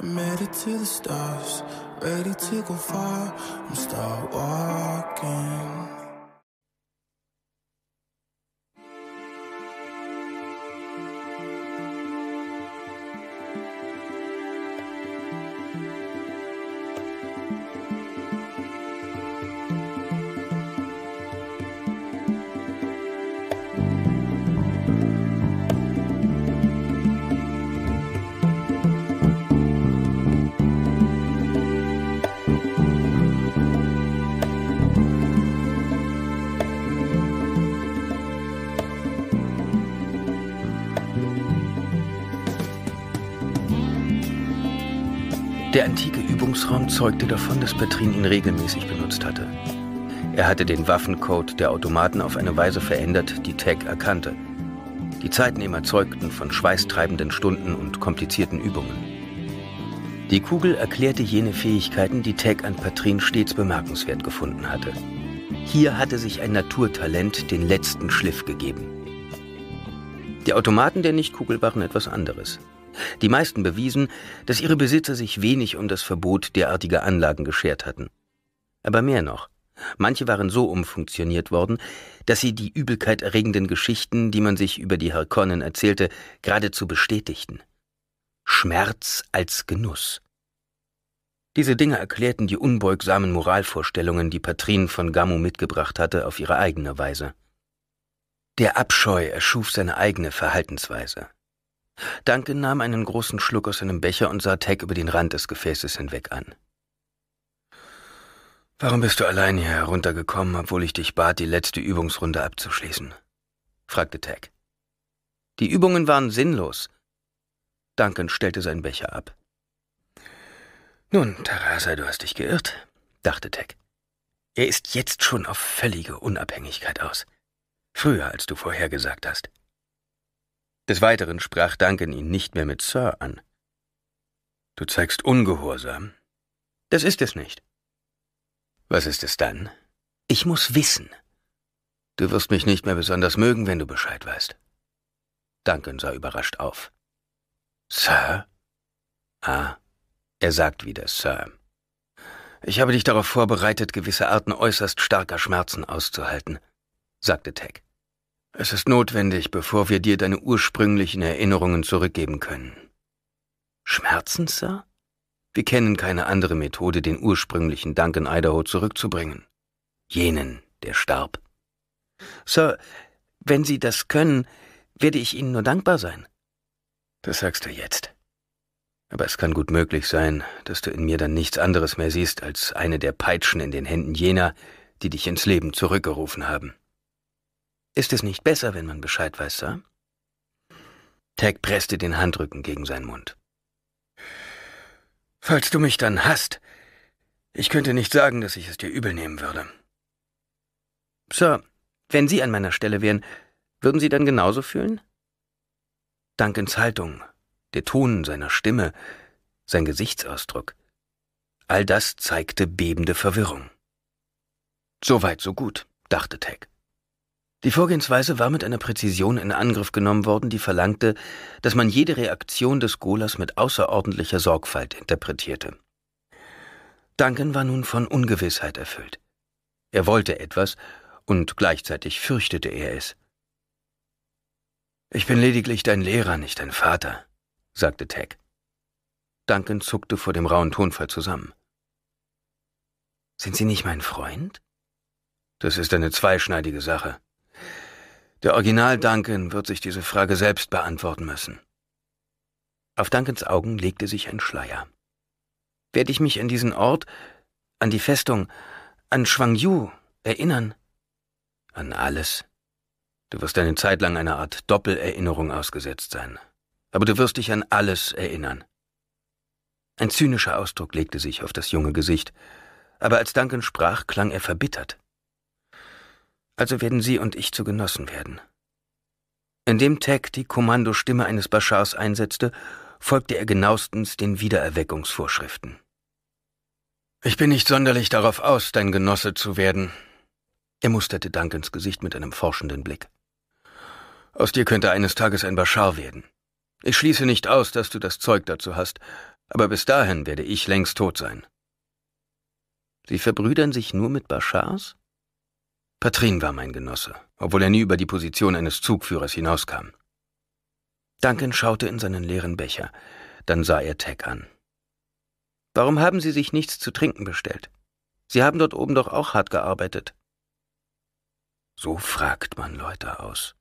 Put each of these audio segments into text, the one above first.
i made it to the stars, ready to go far. I'm start walking. Der antike Übungsraum zeugte davon, dass Petrin ihn regelmäßig benutzt hatte. Er hatte den Waffencode der Automaten auf eine Weise verändert, die Tag erkannte. Die Zeitnehmer zeugten von schweißtreibenden Stunden und komplizierten Übungen. Die Kugel erklärte jene Fähigkeiten, die Tag an Patrin stets bemerkenswert gefunden hatte. Hier hatte sich ein Naturtalent den letzten Schliff gegeben. Die Automaten der Nichtkugel waren etwas anderes. Die meisten bewiesen, dass ihre Besitzer sich wenig um das Verbot derartiger Anlagen geschert hatten. Aber mehr noch, manche waren so umfunktioniert worden, dass sie die Übelkeit erregenden Geschichten, die man sich über die Harkonnen erzählte, geradezu bestätigten. Schmerz als Genuss. Diese Dinge erklärten die unbeugsamen Moralvorstellungen, die Patrin von Gamu mitgebracht hatte, auf ihre eigene Weise. Der Abscheu erschuf seine eigene Verhaltensweise. Duncan nahm einen großen Schluck aus seinem Becher und sah Tech über den Rand des Gefäßes hinweg an. Warum bist du allein hier heruntergekommen, obwohl ich dich bat, die letzte Übungsrunde abzuschließen? fragte Tech. Die Übungen waren sinnlos. Duncan stellte seinen Becher ab. Nun, Theresa, du hast dich geirrt, dachte Tech. Er ist jetzt schon auf völlige Unabhängigkeit aus. Früher, als du vorhergesagt hast. Des Weiteren sprach Duncan ihn nicht mehr mit Sir an. Du zeigst Ungehorsam. Das ist es nicht. Was ist es dann? Ich muss wissen. Du wirst mich nicht mehr besonders mögen, wenn du Bescheid weißt. Duncan sah überrascht auf. Sir? Ah, er sagt wieder Sir. Ich habe dich darauf vorbereitet, gewisse Arten äußerst starker Schmerzen auszuhalten, sagte Tech. Es ist notwendig, bevor wir dir deine ursprünglichen Erinnerungen zurückgeben können. Schmerzen, Sir? Wir kennen keine andere Methode, den ursprünglichen Dank in Idaho zurückzubringen. Jenen, der starb. Sir, wenn Sie das können, werde ich Ihnen nur dankbar sein. Das sagst du jetzt. Aber es kann gut möglich sein, dass du in mir dann nichts anderes mehr siehst als eine der Peitschen in den Händen jener, die dich ins Leben zurückgerufen haben. Ist es nicht besser, wenn man Bescheid weiß, Sir? Tag presste den Handrücken gegen seinen Mund. Falls du mich dann hast, ich könnte nicht sagen, dass ich es dir übel nehmen würde. Sir, wenn Sie an meiner Stelle wären, würden Sie dann genauso fühlen? Duncans Haltung, der Ton seiner Stimme, sein Gesichtsausdruck, all das zeigte bebende Verwirrung. Soweit, so gut, dachte Tag. Die Vorgehensweise war mit einer Präzision in Angriff genommen worden, die verlangte, dass man jede Reaktion des Golas mit außerordentlicher Sorgfalt interpretierte. Duncan war nun von Ungewissheit erfüllt. Er wollte etwas, und gleichzeitig fürchtete er es. Ich bin lediglich dein Lehrer, nicht dein Vater, sagte Tag. Duncan zuckte vor dem rauen Tonfall zusammen. Sind Sie nicht mein Freund? Das ist eine zweischneidige Sache. Der Original Duncan wird sich diese Frage selbst beantworten müssen. Auf Duncans Augen legte sich ein Schleier. Werde ich mich an diesen Ort, an die Festung, an Shuang Yu erinnern? An alles. Du wirst eine Zeit lang einer Art Doppelerinnerung ausgesetzt sein. Aber du wirst dich an alles erinnern. Ein zynischer Ausdruck legte sich auf das junge Gesicht, aber als Duncan sprach, klang er verbittert. Also werden Sie und ich zu Genossen werden. Indem Tag die Kommandostimme eines Bashars einsetzte, folgte er genauestens den Wiedererweckungsvorschriften. Ich bin nicht sonderlich darauf aus, dein Genosse zu werden. Er musterte Duncans Gesicht mit einem forschenden Blick. Aus dir könnte eines Tages ein Bashar werden. Ich schließe nicht aus, dass du das Zeug dazu hast, aber bis dahin werde ich längst tot sein. Sie verbrüdern sich nur mit Bashars? Patrin war mein Genosse, obwohl er nie über die Position eines Zugführers hinauskam. Duncan schaute in seinen leeren Becher, dann sah er Tech an. Warum haben Sie sich nichts zu trinken bestellt? Sie haben dort oben doch auch hart gearbeitet. So fragt man Leute aus.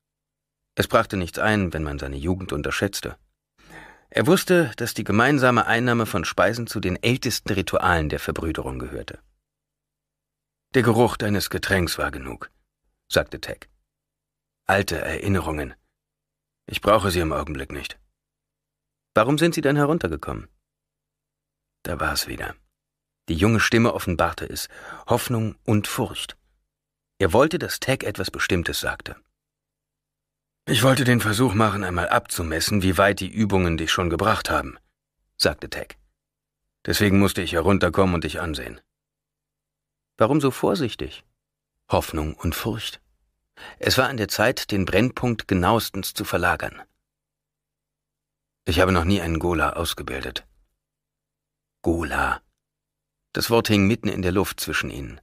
Es brachte nichts ein, wenn man seine Jugend unterschätzte. Er wusste, dass die gemeinsame Einnahme von Speisen zu den ältesten Ritualen der Verbrüderung gehörte. Der Geruch deines Getränks war genug, sagte Tech. Alte Erinnerungen. Ich brauche sie im Augenblick nicht. Warum sind sie dann heruntergekommen? Da war's wieder. Die junge Stimme offenbarte es, Hoffnung und Furcht. Er wollte, dass Tag etwas Bestimmtes sagte. Ich wollte den Versuch machen, einmal abzumessen, wie weit die Übungen dich schon gebracht haben, sagte Tag. Deswegen musste ich herunterkommen und dich ansehen. Warum so vorsichtig? Hoffnung und Furcht. Es war an der Zeit, den Brennpunkt genauestens zu verlagern. Ich habe noch nie einen Gola ausgebildet. Gola. Das Wort hing mitten in der Luft zwischen ihnen.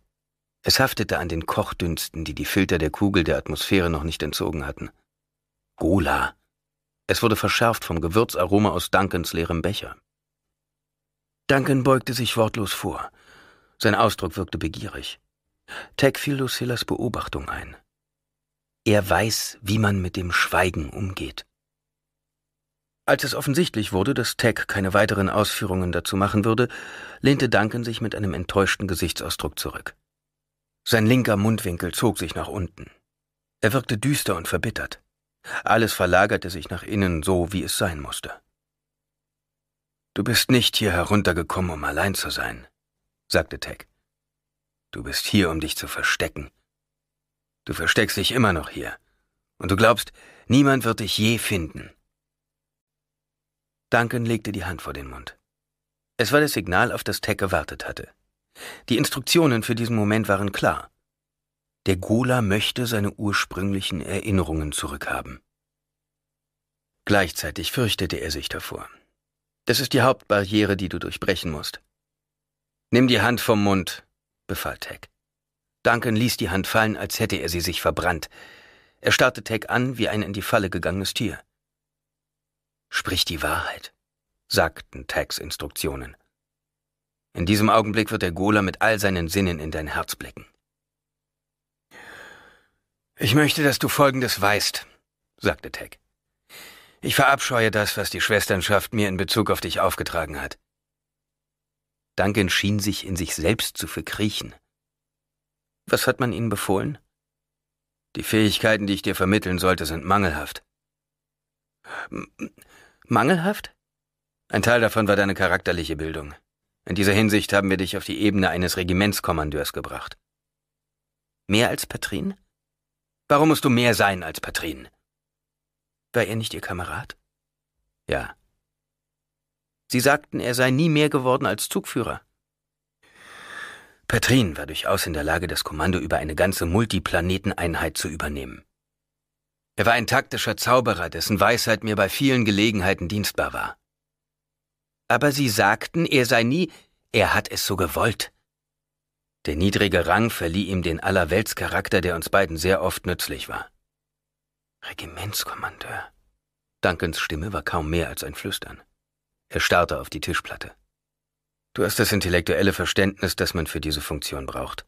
Es haftete an den Kochdünsten, die die Filter der Kugel der Atmosphäre noch nicht entzogen hatten. Gola. Es wurde verschärft vom Gewürzaroma aus Duncans leerem Becher. Duncan beugte sich wortlos vor, sein Ausdruck wirkte begierig. Tag fiel Lucillas Beobachtung ein. Er weiß, wie man mit dem Schweigen umgeht. Als es offensichtlich wurde, dass Tag keine weiteren Ausführungen dazu machen würde, lehnte Duncan sich mit einem enttäuschten Gesichtsausdruck zurück. Sein linker Mundwinkel zog sich nach unten. Er wirkte düster und verbittert. Alles verlagerte sich nach innen so, wie es sein musste. Du bist nicht hier heruntergekommen, um allein zu sein, sagte Tech. Du bist hier, um dich zu verstecken. Du versteckst dich immer noch hier. Und du glaubst, niemand wird dich je finden. Duncan legte die Hand vor den Mund. Es war das Signal, auf das Tech gewartet hatte. Die Instruktionen für diesen Moment waren klar. Der Gola möchte seine ursprünglichen Erinnerungen zurückhaben. Gleichzeitig fürchtete er sich davor. Das ist die Hauptbarriere, die du durchbrechen musst. Nimm die Hand vom Mund, befahl Tag. Duncan ließ die Hand fallen, als hätte er sie sich verbrannt. Er starrte Tag an wie ein in die Falle gegangenes Tier. Sprich die Wahrheit, sagten Tags Instruktionen. In diesem Augenblick wird der Gola mit all seinen Sinnen in dein Herz blicken. Ich möchte, dass du Folgendes weißt, sagte Tag. Ich verabscheue das, was die Schwesternschaft mir in Bezug auf dich aufgetragen hat. Duncan schien sich in sich selbst zu verkriechen. Was hat man ihnen befohlen? Die Fähigkeiten, die ich dir vermitteln sollte, sind mangelhaft. M mangelhaft? Ein Teil davon war deine charakterliche Bildung. In dieser Hinsicht haben wir dich auf die Ebene eines Regimentskommandeurs gebracht. Mehr als Patrin? Warum musst du mehr sein als Patrin? War er nicht ihr Kamerad? Ja. Sie sagten, er sei nie mehr geworden als Zugführer. Petrin war durchaus in der Lage, das Kommando über eine ganze Multiplaneteneinheit zu übernehmen. Er war ein taktischer Zauberer, dessen Weisheit mir bei vielen Gelegenheiten dienstbar war. Aber sie sagten, er sei nie, er hat es so gewollt. Der niedrige Rang verlieh ihm den Allerweltscharakter, der uns beiden sehr oft nützlich war. Regimentskommandeur. Duncans Stimme war kaum mehr als ein Flüstern. Er starrte auf die Tischplatte. Du hast das intellektuelle Verständnis, das man für diese Funktion braucht.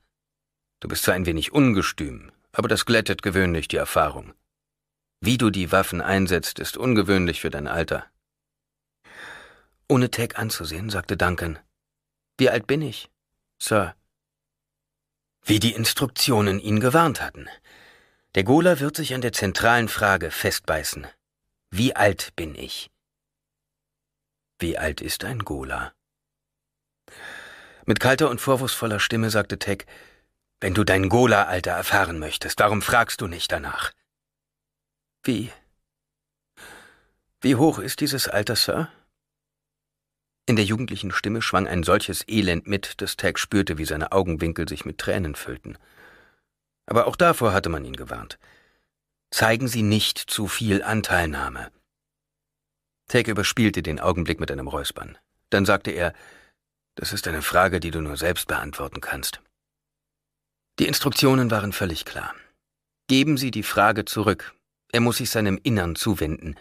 Du bist zwar ein wenig ungestüm, aber das glättet gewöhnlich die Erfahrung. Wie du die Waffen einsetzt, ist ungewöhnlich für dein Alter. Ohne Tag anzusehen, sagte Duncan. Wie alt bin ich, Sir? Wie die Instruktionen ihn gewarnt hatten. Der Gola wird sich an der zentralen Frage festbeißen. Wie alt bin ich? Wie alt ist ein Gola? Mit kalter und vorwurfsvoller Stimme sagte Tech, wenn du dein Gola-Alter erfahren möchtest, warum fragst du nicht danach? Wie? Wie hoch ist dieses Alter, Sir? In der jugendlichen Stimme schwang ein solches Elend mit, dass Tag spürte, wie seine Augenwinkel sich mit Tränen füllten. Aber auch davor hatte man ihn gewarnt. Zeigen Sie nicht zu viel Anteilnahme. Take überspielte den Augenblick mit einem Räuspern. Dann sagte er, das ist eine Frage, die du nur selbst beantworten kannst. Die Instruktionen waren völlig klar. Geben Sie die Frage zurück. Er muss sich seinem Innern zuwenden.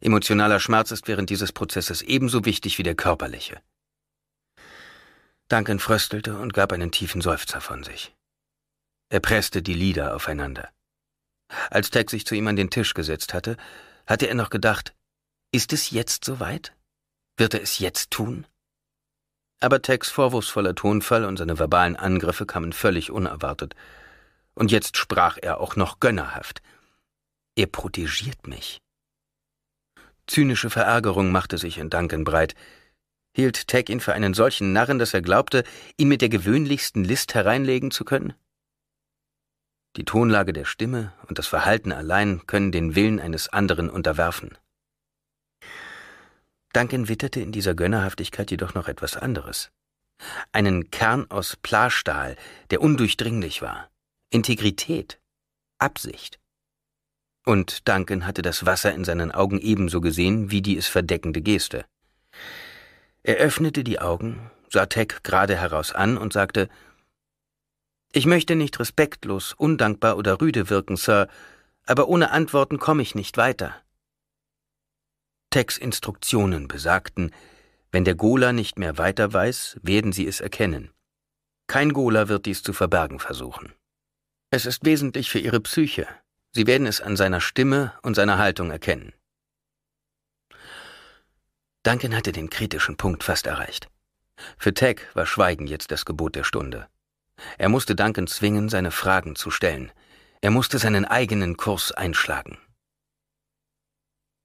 Emotionaler Schmerz ist während dieses Prozesses ebenso wichtig wie der körperliche. Duncan fröstelte und gab einen tiefen Seufzer von sich. Er presste die Lieder aufeinander. Als Tech sich zu ihm an den Tisch gesetzt hatte, hatte er noch gedacht, ist es jetzt soweit? Wird er es jetzt tun? Aber Tex vorwurfsvoller Tonfall und seine verbalen Angriffe kamen völlig unerwartet. Und jetzt sprach er auch noch gönnerhaft. Er protegiert mich. Zynische Verärgerung machte sich in Duncan breit. Hielt Tag ihn für einen solchen Narren, dass er glaubte, ihn mit der gewöhnlichsten List hereinlegen zu können? Die Tonlage der Stimme und das Verhalten allein können den Willen eines anderen unterwerfen. Duncan witterte in dieser Gönnerhaftigkeit jedoch noch etwas anderes. Einen Kern aus Plastahl, der undurchdringlich war. Integrität. Absicht. Und Duncan hatte das Wasser in seinen Augen ebenso gesehen wie die es verdeckende Geste. Er öffnete die Augen, sah Tech gerade heraus an und sagte, ich möchte nicht respektlos, undankbar oder rüde wirken, Sir, aber ohne Antworten komme ich nicht weiter. Teks Instruktionen besagten, wenn der Gola nicht mehr weiter weiß, werden sie es erkennen. Kein Gola wird dies zu verbergen versuchen. Es ist wesentlich für ihre Psyche. Sie werden es an seiner Stimme und seiner Haltung erkennen. Duncan hatte den kritischen Punkt fast erreicht. Für Tech war Schweigen jetzt das Gebot der Stunde. Er musste Duncan zwingen, seine Fragen zu stellen. Er musste seinen eigenen Kurs einschlagen.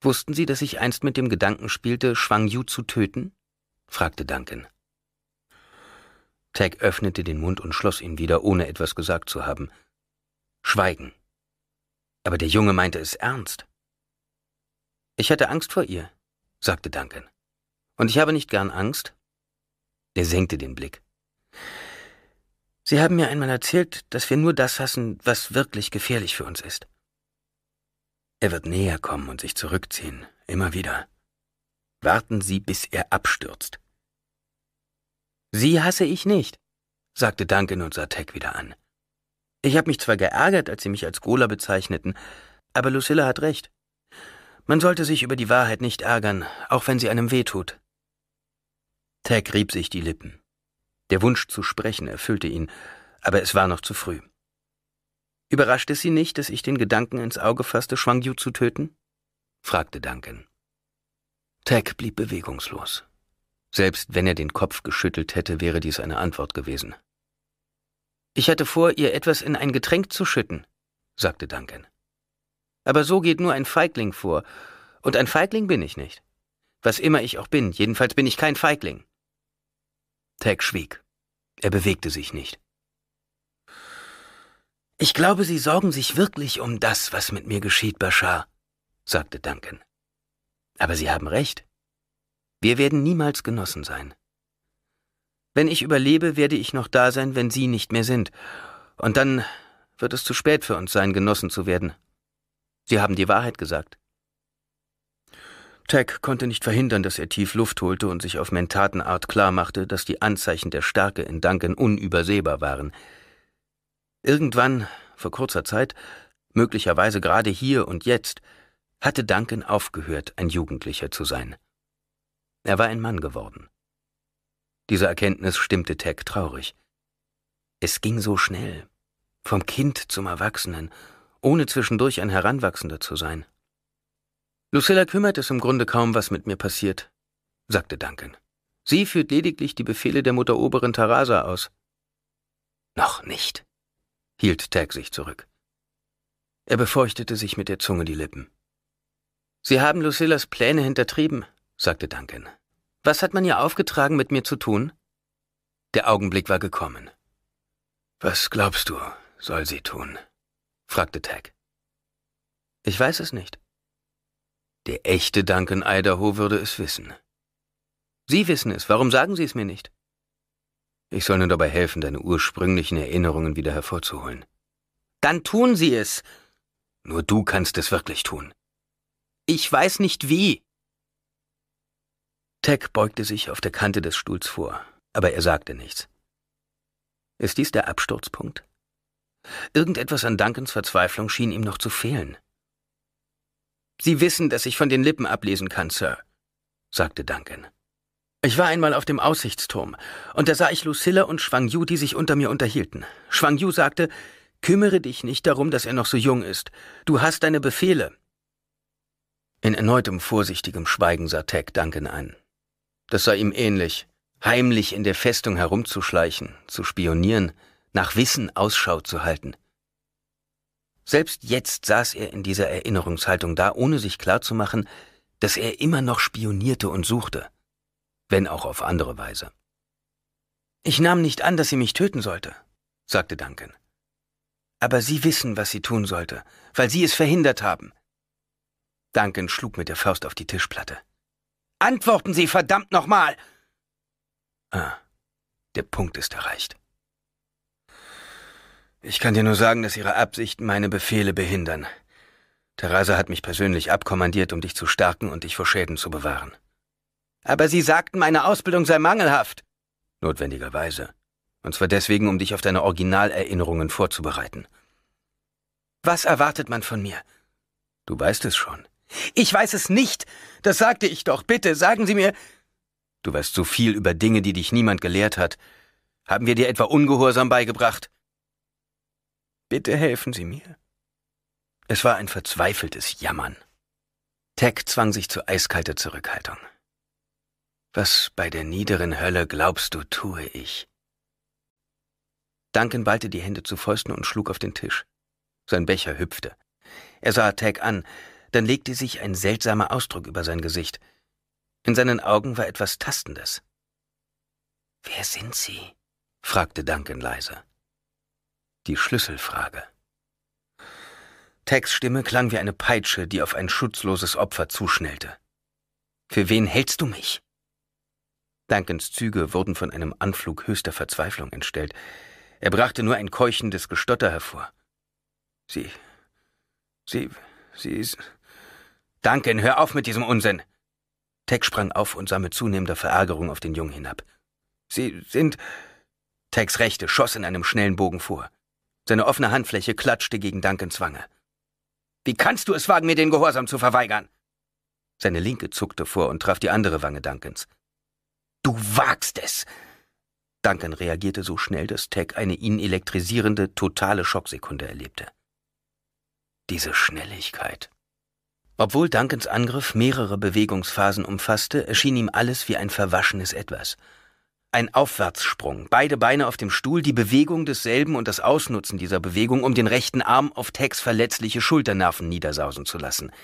Wussten Sie, dass ich einst mit dem Gedanken spielte, Schwang Yu zu töten? fragte Duncan. Tag öffnete den Mund und schloss ihn wieder, ohne etwas gesagt zu haben. Schweigen. Aber der Junge meinte es ernst. Ich hatte Angst vor ihr, sagte Duncan. Und ich habe nicht gern Angst. Er senkte den Blick. Sie haben mir einmal erzählt, dass wir nur das hassen, was wirklich gefährlich für uns ist. Er wird näher kommen und sich zurückziehen, immer wieder. Warten Sie, bis er abstürzt. Sie hasse ich nicht, sagte Duncan und sah Tech wieder an. Ich habe mich zwar geärgert, als Sie mich als Gola bezeichneten, aber Lucilla hat recht. Man sollte sich über die Wahrheit nicht ärgern, auch wenn sie einem wehtut. Tag rieb sich die Lippen. Der Wunsch zu sprechen erfüllte ihn, aber es war noch zu früh. Überraschte Sie nicht, dass ich den Gedanken ins Auge fasste, Shuang Yu zu töten? fragte Duncan. Tech blieb bewegungslos. Selbst wenn er den Kopf geschüttelt hätte, wäre dies eine Antwort gewesen. Ich hatte vor, ihr etwas in ein Getränk zu schütten, sagte Duncan. Aber so geht nur ein Feigling vor, und ein Feigling bin ich nicht. Was immer ich auch bin, jedenfalls bin ich kein Feigling. Tag schwieg. Er bewegte sich nicht. Ich glaube, Sie sorgen sich wirklich um das, was mit mir geschieht, Bashar, sagte Duncan. Aber Sie haben recht. Wir werden niemals genossen sein. Wenn ich überlebe, werde ich noch da sein, wenn Sie nicht mehr sind. Und dann wird es zu spät für uns sein, genossen zu werden. Sie haben die Wahrheit gesagt. Tech konnte nicht verhindern, dass er tief Luft holte und sich auf Mentatenart klarmachte, dass die Anzeichen der Stärke in Duncan unübersehbar waren. Irgendwann, vor kurzer Zeit, möglicherweise gerade hier und jetzt, hatte Duncan aufgehört, ein Jugendlicher zu sein. Er war ein Mann geworden. Diese Erkenntnis stimmte Tech traurig. Es ging so schnell, vom Kind zum Erwachsenen, ohne zwischendurch ein Heranwachsender zu sein. Lucilla kümmert es im Grunde kaum, was mit mir passiert, sagte Duncan. Sie führt lediglich die Befehle der Mutteroberin Tarasa aus. Noch nicht, hielt Tag sich zurück. Er befeuchtete sich mit der Zunge die Lippen. Sie haben Lucillas Pläne hintertrieben, sagte Duncan. Was hat man ihr aufgetragen, mit mir zu tun? Der Augenblick war gekommen. Was glaubst du, soll sie tun? fragte Tag. Ich weiß es nicht. Der echte Duncan Idaho würde es wissen. Sie wissen es, warum sagen Sie es mir nicht? Ich soll nur dabei helfen, deine ursprünglichen Erinnerungen wieder hervorzuholen. Dann tun Sie es. Nur du kannst es wirklich tun. Ich weiß nicht wie. Tech beugte sich auf der Kante des Stuhls vor, aber er sagte nichts. Ist dies der Absturzpunkt? Irgendetwas an Duncans Verzweiflung schien ihm noch zu fehlen. Sie wissen, dass ich von den Lippen ablesen kann, Sir, sagte Duncan. Ich war einmal auf dem Aussichtsturm, und da sah ich Lucilla und Schwang Yu, die sich unter mir unterhielten. Schwang Yu sagte, kümmere dich nicht darum, dass er noch so jung ist. Du hast deine Befehle. In erneutem vorsichtigem Schweigen sah Tech Duncan ein. Das sah ihm ähnlich, heimlich in der Festung herumzuschleichen, zu spionieren, nach Wissen Ausschau zu halten. Selbst jetzt saß er in dieser Erinnerungshaltung da, ohne sich klarzumachen, dass er immer noch spionierte und suchte wenn auch auf andere Weise. Ich nahm nicht an, dass sie mich töten sollte, sagte Duncan. Aber Sie wissen, was sie tun sollte, weil Sie es verhindert haben. Duncan schlug mit der Faust auf die Tischplatte. Antworten Sie verdammt nochmal! Ah, der Punkt ist erreicht. Ich kann dir nur sagen, dass Ihre Absichten meine Befehle behindern. Theresa hat mich persönlich abkommandiert, um dich zu stärken und dich vor Schäden zu bewahren. Aber Sie sagten, meine Ausbildung sei mangelhaft. Notwendigerweise. Und zwar deswegen, um dich auf deine Originalerinnerungen vorzubereiten. Was erwartet man von mir? Du weißt es schon. Ich weiß es nicht. Das sagte ich doch. Bitte, sagen Sie mir. Du weißt so viel über Dinge, die dich niemand gelehrt hat. Haben wir dir etwa Ungehorsam beigebracht? Bitte helfen Sie mir. Es war ein verzweifeltes Jammern. Tech zwang sich zu eiskalter Zurückhaltung. Was bei der niederen Hölle glaubst du, tue ich? Duncan ballte die Hände zu Fäusten und schlug auf den Tisch. Sein Becher hüpfte. Er sah Tag an, dann legte sich ein seltsamer Ausdruck über sein Gesicht. In seinen Augen war etwas Tastendes. Wer sind Sie? fragte Duncan leise. Die Schlüsselfrage. Tags Stimme klang wie eine Peitsche, die auf ein schutzloses Opfer zuschnellte. Für wen hältst du mich? Dankens Züge wurden von einem Anflug höchster Verzweiflung entstellt. Er brachte nur ein keuchendes Gestotter hervor. Sie. Sie. Sie ist. Duncan, hör auf mit diesem Unsinn! Tech sprang auf und sah mit zunehmender Verärgerung auf den Jungen hinab. Sie sind. Tex Rechte schoss in einem schnellen Bogen vor. Seine offene Handfläche klatschte gegen Duncans Wange. Wie kannst du es wagen, mir den Gehorsam zu verweigern? Seine linke zuckte vor und traf die andere Wange Duncans. Du wagst es! Duncan reagierte so schnell, dass Tech eine ihn elektrisierende, totale Schocksekunde erlebte. Diese Schnelligkeit. Obwohl Duncans Angriff mehrere Bewegungsphasen umfasste, erschien ihm alles wie ein verwaschenes Etwas. Ein Aufwärtssprung, beide Beine auf dem Stuhl, die Bewegung desselben und das Ausnutzen dieser Bewegung, um den rechten Arm auf Tex verletzliche Schulternerven niedersausen zu lassen –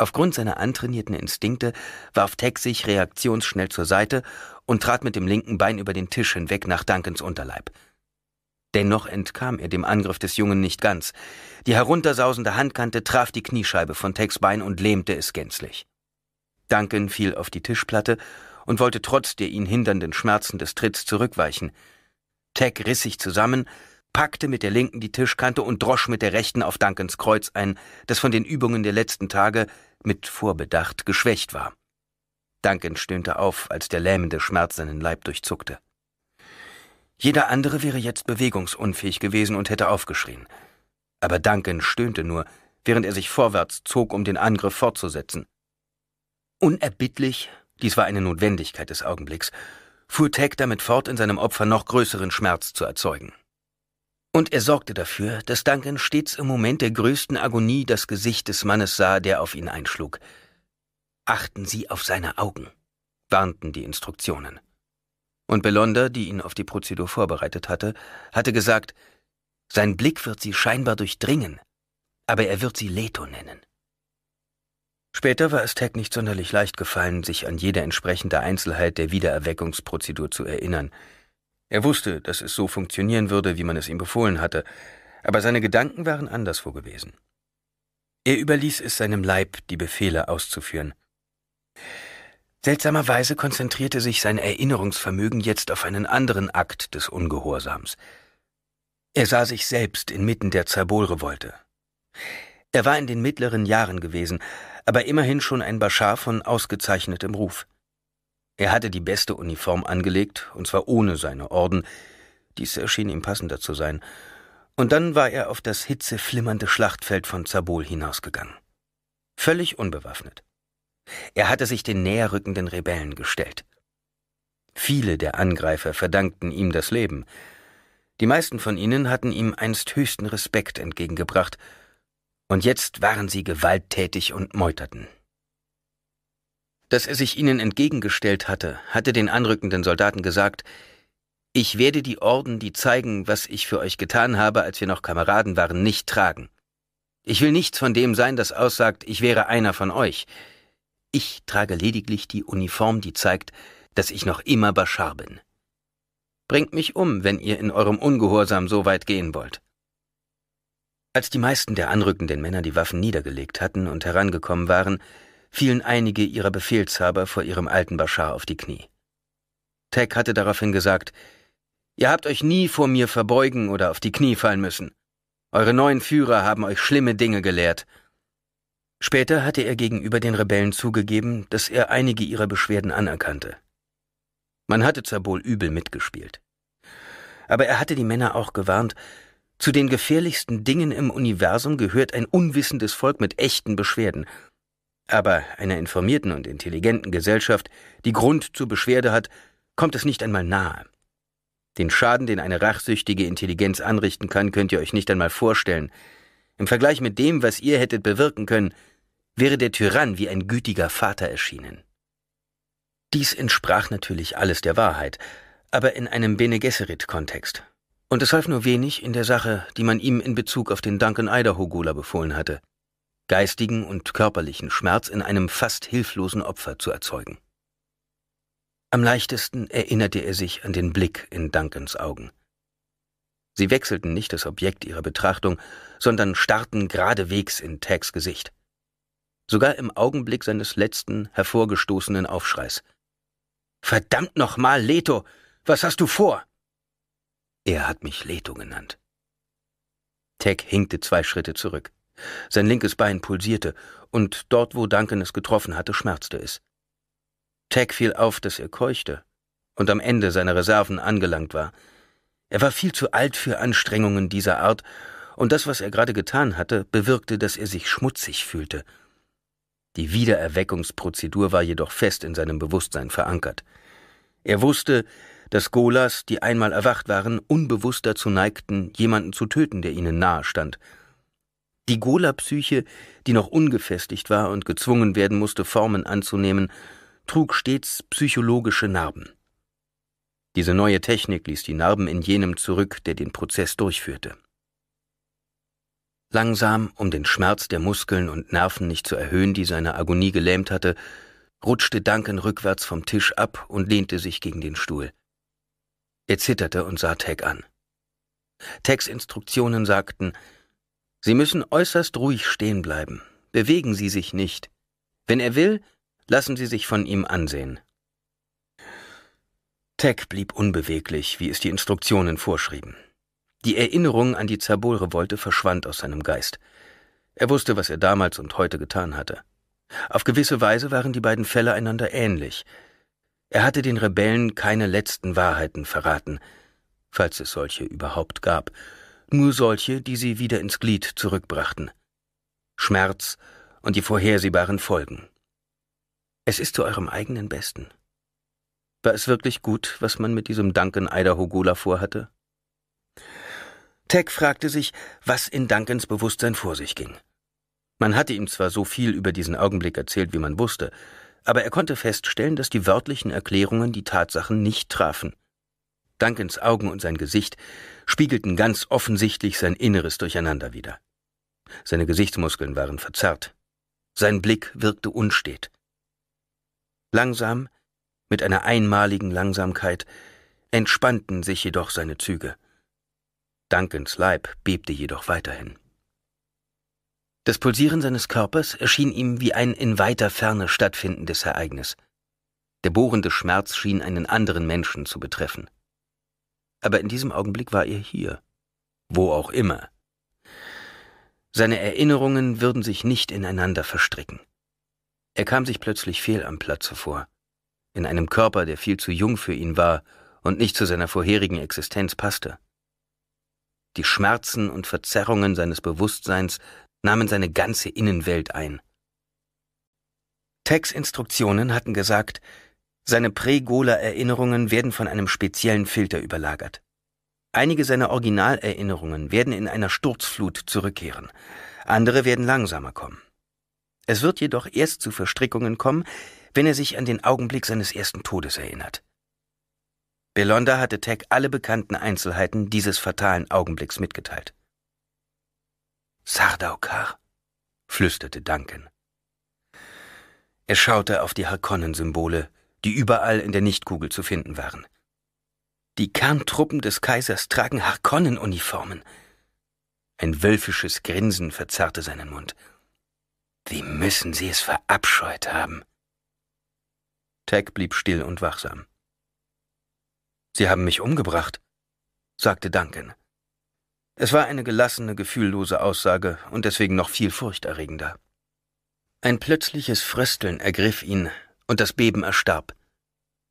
Aufgrund seiner antrainierten Instinkte warf Tech sich reaktionsschnell zur Seite und trat mit dem linken Bein über den Tisch hinweg nach Duncans Unterleib. Dennoch entkam er dem Angriff des Jungen nicht ganz. Die heruntersausende Handkante traf die Kniescheibe von Tex Bein und lähmte es gänzlich. Duncan fiel auf die Tischplatte und wollte trotz der ihn hindernden Schmerzen des Tritts zurückweichen. Tech riss sich zusammen, packte mit der linken die Tischkante und drosch mit der rechten auf Duncans Kreuz ein, das von den Übungen der letzten Tage mit Vorbedacht geschwächt war. Duncan stöhnte auf, als der lähmende Schmerz seinen Leib durchzuckte. Jeder andere wäre jetzt bewegungsunfähig gewesen und hätte aufgeschrien. Aber Duncan stöhnte nur, während er sich vorwärts zog, um den Angriff fortzusetzen. Unerbittlich, dies war eine Notwendigkeit des Augenblicks, fuhr Tag damit fort, in seinem Opfer noch größeren Schmerz zu erzeugen. Und er sorgte dafür, dass Duncan stets im Moment der größten Agonie das Gesicht des Mannes sah, der auf ihn einschlug. Achten Sie auf seine Augen, warnten die Instruktionen. Und Belonda, die ihn auf die Prozedur vorbereitet hatte, hatte gesagt, sein Blick wird sie scheinbar durchdringen, aber er wird sie Leto nennen. Später war es Tag nicht sonderlich leicht gefallen, sich an jede entsprechende Einzelheit der Wiedererweckungsprozedur zu erinnern, er wusste, dass es so funktionieren würde, wie man es ihm befohlen hatte, aber seine Gedanken waren anderswo gewesen. Er überließ es seinem Leib, die Befehle auszuführen. Seltsamerweise konzentrierte sich sein Erinnerungsvermögen jetzt auf einen anderen Akt des Ungehorsams. Er sah sich selbst inmitten der Zerbolrevolte. Er war in den mittleren Jahren gewesen, aber immerhin schon ein Baschar von ausgezeichnetem Ruf. Er hatte die beste Uniform angelegt, und zwar ohne seine Orden. Dies erschien ihm passender zu sein. Und dann war er auf das hitzeflimmernde Schlachtfeld von Zabul hinausgegangen. Völlig unbewaffnet. Er hatte sich den näherrückenden Rebellen gestellt. Viele der Angreifer verdankten ihm das Leben. Die meisten von ihnen hatten ihm einst höchsten Respekt entgegengebracht, und jetzt waren sie gewalttätig und meuterten dass er sich ihnen entgegengestellt hatte, hatte den anrückenden Soldaten gesagt, ich werde die Orden, die zeigen, was ich für euch getan habe, als wir noch Kameraden waren, nicht tragen. Ich will nichts von dem sein, das aussagt, ich wäre einer von euch. Ich trage lediglich die Uniform, die zeigt, dass ich noch immer Bashar bin. Bringt mich um, wenn ihr in eurem Ungehorsam so weit gehen wollt. Als die meisten der anrückenden Männer die Waffen niedergelegt hatten und herangekommen waren, fielen einige ihrer Befehlshaber vor ihrem alten Baschar auf die Knie. Tech hatte daraufhin gesagt, Ihr habt euch nie vor mir verbeugen oder auf die Knie fallen müssen. Eure neuen Führer haben euch schlimme Dinge gelehrt. Später hatte er gegenüber den Rebellen zugegeben, dass er einige ihrer Beschwerden anerkannte. Man hatte Zabol übel mitgespielt. Aber er hatte die Männer auch gewarnt, zu den gefährlichsten Dingen im Universum gehört ein unwissendes Volk mit echten Beschwerden, aber einer informierten und intelligenten Gesellschaft, die Grund zur Beschwerde hat, kommt es nicht einmal nahe. Den Schaden, den eine rachsüchtige Intelligenz anrichten kann, könnt ihr euch nicht einmal vorstellen. Im Vergleich mit dem, was ihr hättet bewirken können, wäre der Tyrann wie ein gütiger Vater erschienen. Dies entsprach natürlich alles der Wahrheit, aber in einem Bene Gesserit-Kontext. Und es half nur wenig in der Sache, die man ihm in Bezug auf den Duncan Idaho Gula befohlen hatte geistigen und körperlichen Schmerz in einem fast hilflosen Opfer zu erzeugen. Am leichtesten erinnerte er sich an den Blick in Duncans Augen. Sie wechselten nicht das Objekt ihrer Betrachtung, sondern starrten geradewegs in Tags Gesicht. Sogar im Augenblick seines letzten, hervorgestoßenen Aufschreis. Verdammt nochmal, Leto! Was hast du vor? Er hat mich Leto genannt. Tag hinkte zwei Schritte zurück. Sein linkes Bein pulsierte, und dort, wo Duncan es getroffen hatte, schmerzte es. Tag fiel auf, dass er keuchte und am Ende seiner Reserven angelangt war. Er war viel zu alt für Anstrengungen dieser Art, und das, was er gerade getan hatte, bewirkte, dass er sich schmutzig fühlte. Die Wiedererweckungsprozedur war jedoch fest in seinem Bewusstsein verankert. Er wusste, dass Golas, die einmal erwacht waren, unbewusst dazu neigten, jemanden zu töten, der ihnen nahe stand – die Gola-Psyche, die noch ungefestigt war und gezwungen werden musste, Formen anzunehmen, trug stets psychologische Narben. Diese neue Technik ließ die Narben in jenem zurück, der den Prozess durchführte. Langsam, um den Schmerz der Muskeln und Nerven nicht zu erhöhen, die seine Agonie gelähmt hatte, rutschte Duncan rückwärts vom Tisch ab und lehnte sich gegen den Stuhl. Er zitterte und sah Tag an. Tags Instruktionen sagten, Sie müssen äußerst ruhig stehen bleiben. Bewegen Sie sich nicht. Wenn er will, lassen Sie sich von ihm ansehen. Tech blieb unbeweglich, wie es die Instruktionen vorschrieben. Die Erinnerung an die Zabol-Revolte verschwand aus seinem Geist. Er wusste, was er damals und heute getan hatte. Auf gewisse Weise waren die beiden Fälle einander ähnlich. Er hatte den Rebellen keine letzten Wahrheiten verraten, falls es solche überhaupt gab, nur solche, die sie wieder ins Glied zurückbrachten. Schmerz und die vorhersehbaren Folgen. Es ist zu eurem eigenen Besten. War es wirklich gut, was man mit diesem Duncan Idaho Gola vorhatte? Tech fragte sich, was in Duncans Bewusstsein vor sich ging. Man hatte ihm zwar so viel über diesen Augenblick erzählt, wie man wusste, aber er konnte feststellen, dass die wörtlichen Erklärungen die Tatsachen nicht trafen. Duncans Augen und sein Gesicht spiegelten ganz offensichtlich sein Inneres durcheinander wider. Seine Gesichtsmuskeln waren verzerrt. Sein Blick wirkte unstet. Langsam, mit einer einmaligen Langsamkeit, entspannten sich jedoch seine Züge. Duncans Leib bebte jedoch weiterhin. Das Pulsieren seines Körpers erschien ihm wie ein in weiter Ferne stattfindendes Ereignis. Der bohrende Schmerz schien einen anderen Menschen zu betreffen aber in diesem Augenblick war er hier, wo auch immer. Seine Erinnerungen würden sich nicht ineinander verstricken. Er kam sich plötzlich fehl am Platze vor, in einem Körper, der viel zu jung für ihn war und nicht zu seiner vorherigen Existenz passte. Die Schmerzen und Verzerrungen seines Bewusstseins nahmen seine ganze Innenwelt ein. Tex Instruktionen hatten gesagt, seine Prägola-Erinnerungen werden von einem speziellen Filter überlagert. Einige seiner Originalerinnerungen werden in einer Sturzflut zurückkehren, andere werden langsamer kommen. Es wird jedoch erst zu Verstrickungen kommen, wenn er sich an den Augenblick seines ersten Todes erinnert. Belonda hatte Tech alle bekannten Einzelheiten dieses fatalen Augenblicks mitgeteilt. Sardaukar, flüsterte Duncan. Er schaute auf die Harkonnen-Symbole, die überall in der Nichtkugel zu finden waren. Die Kerntruppen des Kaisers tragen Harkonnenuniformen. Ein wölfisches Grinsen verzerrte seinen Mund. Wie müssen sie es verabscheut haben? Tag blieb still und wachsam. Sie haben mich umgebracht, sagte Duncan. Es war eine gelassene, gefühllose Aussage und deswegen noch viel furchterregender. Ein plötzliches Frösteln ergriff ihn, und das Beben erstarb.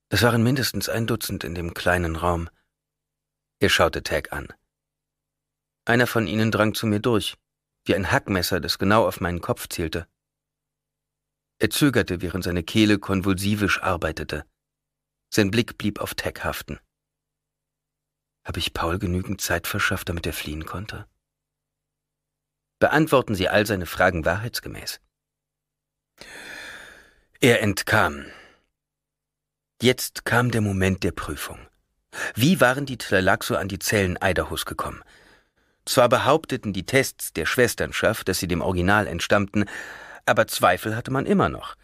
Es waren mindestens ein Dutzend in dem kleinen Raum. Er schaute Tag an. Einer von ihnen drang zu mir durch, wie ein Hackmesser, das genau auf meinen Kopf zielte. Er zögerte, während seine Kehle konvulsivisch arbeitete. Sein Blick blieb auf Tag haften. Habe ich Paul genügend Zeit verschafft, damit er fliehen konnte? Beantworten Sie all seine Fragen wahrheitsgemäß. Er entkam. Jetzt kam der Moment der Prüfung. Wie waren die Tlalaxo an die Zellen Idahos gekommen? Zwar behaupteten die Tests der Schwesternschaft, dass sie dem Original entstammten, aber Zweifel hatte man immer noch.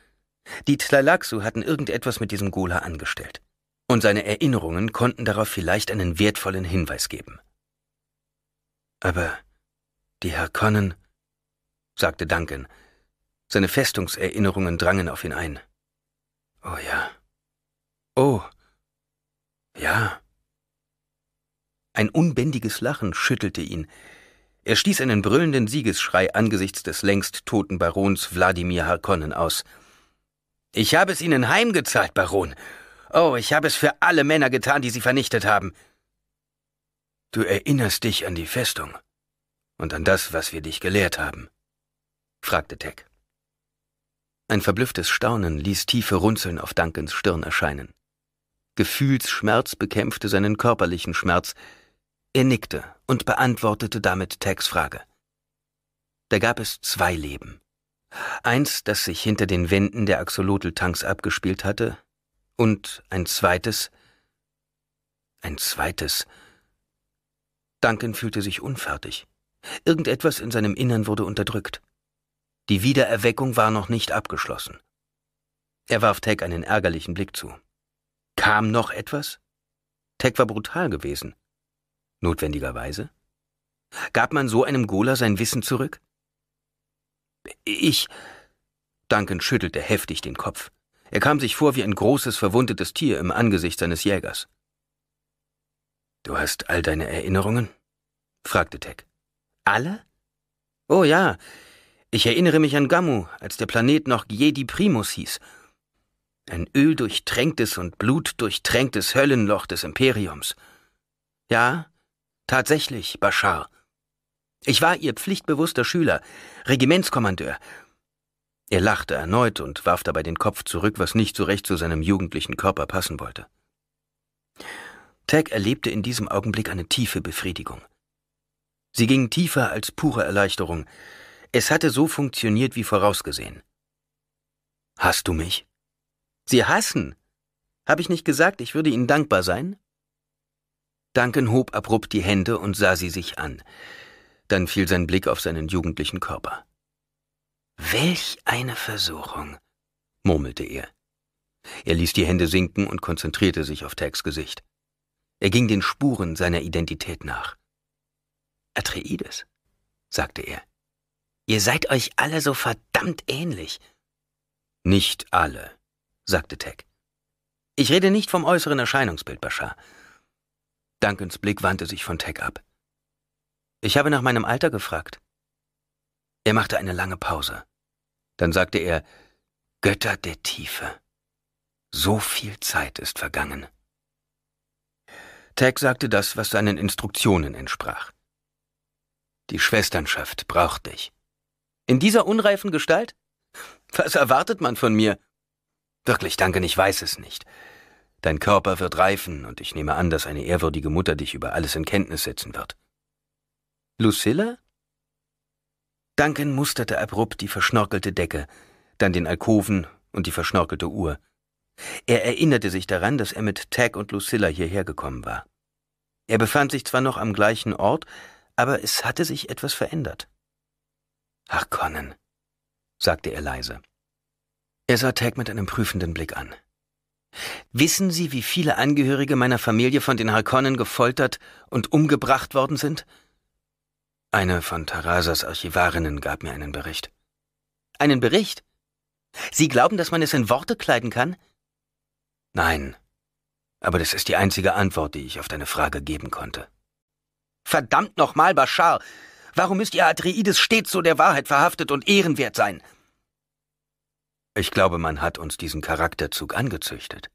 Die Tlalaxu hatten irgendetwas mit diesem Gola angestellt. Und seine Erinnerungen konnten darauf vielleicht einen wertvollen Hinweis geben. Aber die Herr Harkonnen, sagte Duncan, seine Festungserinnerungen drangen auf ihn ein. Oh ja. Oh. Ja. Ein unbändiges Lachen schüttelte ihn. Er stieß einen brüllenden Siegesschrei angesichts des längst toten Barons Wladimir Harkonnen aus. Ich habe es Ihnen heimgezahlt, Baron. Oh, ich habe es für alle Männer getan, die Sie vernichtet haben. Du erinnerst dich an die Festung und an das, was wir dich gelehrt haben? fragte Tech. Ein verblüfftes Staunen ließ tiefe Runzeln auf Dankens Stirn erscheinen. Gefühlsschmerz bekämpfte seinen körperlichen Schmerz. Er nickte und beantwortete damit Tags Frage. Da gab es zwei Leben. Eins, das sich hinter den Wänden der Axolotl-Tanks abgespielt hatte, und ein zweites, ein zweites. Duncan fühlte sich unfertig. Irgendetwas in seinem Innern wurde unterdrückt. Die Wiedererweckung war noch nicht abgeschlossen. Er warf Tech einen ärgerlichen Blick zu. Kam noch etwas? Tech war brutal gewesen. Notwendigerweise? Gab man so einem Gola sein Wissen zurück? Ich. Duncan schüttelte heftig den Kopf. Er kam sich vor wie ein großes, verwundetes Tier im Angesicht seines Jägers. Du hast all deine Erinnerungen? fragte Tech. Alle? Oh ja, ich erinnere mich an Gammu, als der Planet noch Jedi Primus hieß. Ein öldurchtränktes und blutdurchtränktes Höllenloch des Imperiums. Ja, tatsächlich, Bashar. Ich war ihr pflichtbewusster Schüler, Regimentskommandeur. Er lachte erneut und warf dabei den Kopf zurück, was nicht so recht zu seinem jugendlichen Körper passen wollte. Tag erlebte in diesem Augenblick eine tiefe Befriedigung. Sie ging tiefer als pure Erleichterung, es hatte so funktioniert wie vorausgesehen. Hast du mich? Sie hassen! Hab ich nicht gesagt, ich würde Ihnen dankbar sein? Duncan hob abrupt die Hände und sah sie sich an. Dann fiel sein Blick auf seinen jugendlichen Körper. Welch eine Versuchung, murmelte er. Er ließ die Hände sinken und konzentrierte sich auf Tags Gesicht. Er ging den Spuren seiner Identität nach. Atreides, sagte er. Ihr seid euch alle so verdammt ähnlich. Nicht alle, sagte Tech. Ich rede nicht vom äußeren Erscheinungsbild, Bashar. Duncans Blick wandte sich von Tech ab. Ich habe nach meinem Alter gefragt. Er machte eine lange Pause. Dann sagte er, Götter der Tiefe. So viel Zeit ist vergangen. Tag sagte das, was seinen Instruktionen entsprach. Die Schwesternschaft braucht dich. In dieser unreifen Gestalt? Was erwartet man von mir? Wirklich, danke, ich weiß es nicht. Dein Körper wird reifen, und ich nehme an, dass eine ehrwürdige Mutter dich über alles in Kenntnis setzen wird. Lucilla? Duncan musterte abrupt die verschnorkelte Decke, dann den Alkoven und die verschnorkelte Uhr. Er erinnerte sich daran, dass er mit Tag und Lucilla hierher gekommen war. Er befand sich zwar noch am gleichen Ort, aber es hatte sich etwas verändert. Ach, Conan, sagte er leise. Er sah Tag mit einem prüfenden Blick an. Wissen Sie, wie viele Angehörige meiner Familie von den Harkonnen gefoltert und umgebracht worden sind? Eine von Tarasas Archivarinnen gab mir einen Bericht. Einen Bericht? Sie glauben, dass man es in Worte kleiden kann? Nein. Aber das ist die einzige Antwort, die ich auf deine Frage geben konnte. Verdammt nochmal, Bashar! Warum müsst ihr Atreides stets so der Wahrheit verhaftet und ehrenwert sein? Ich glaube, man hat uns diesen Charakterzug angezüchtet.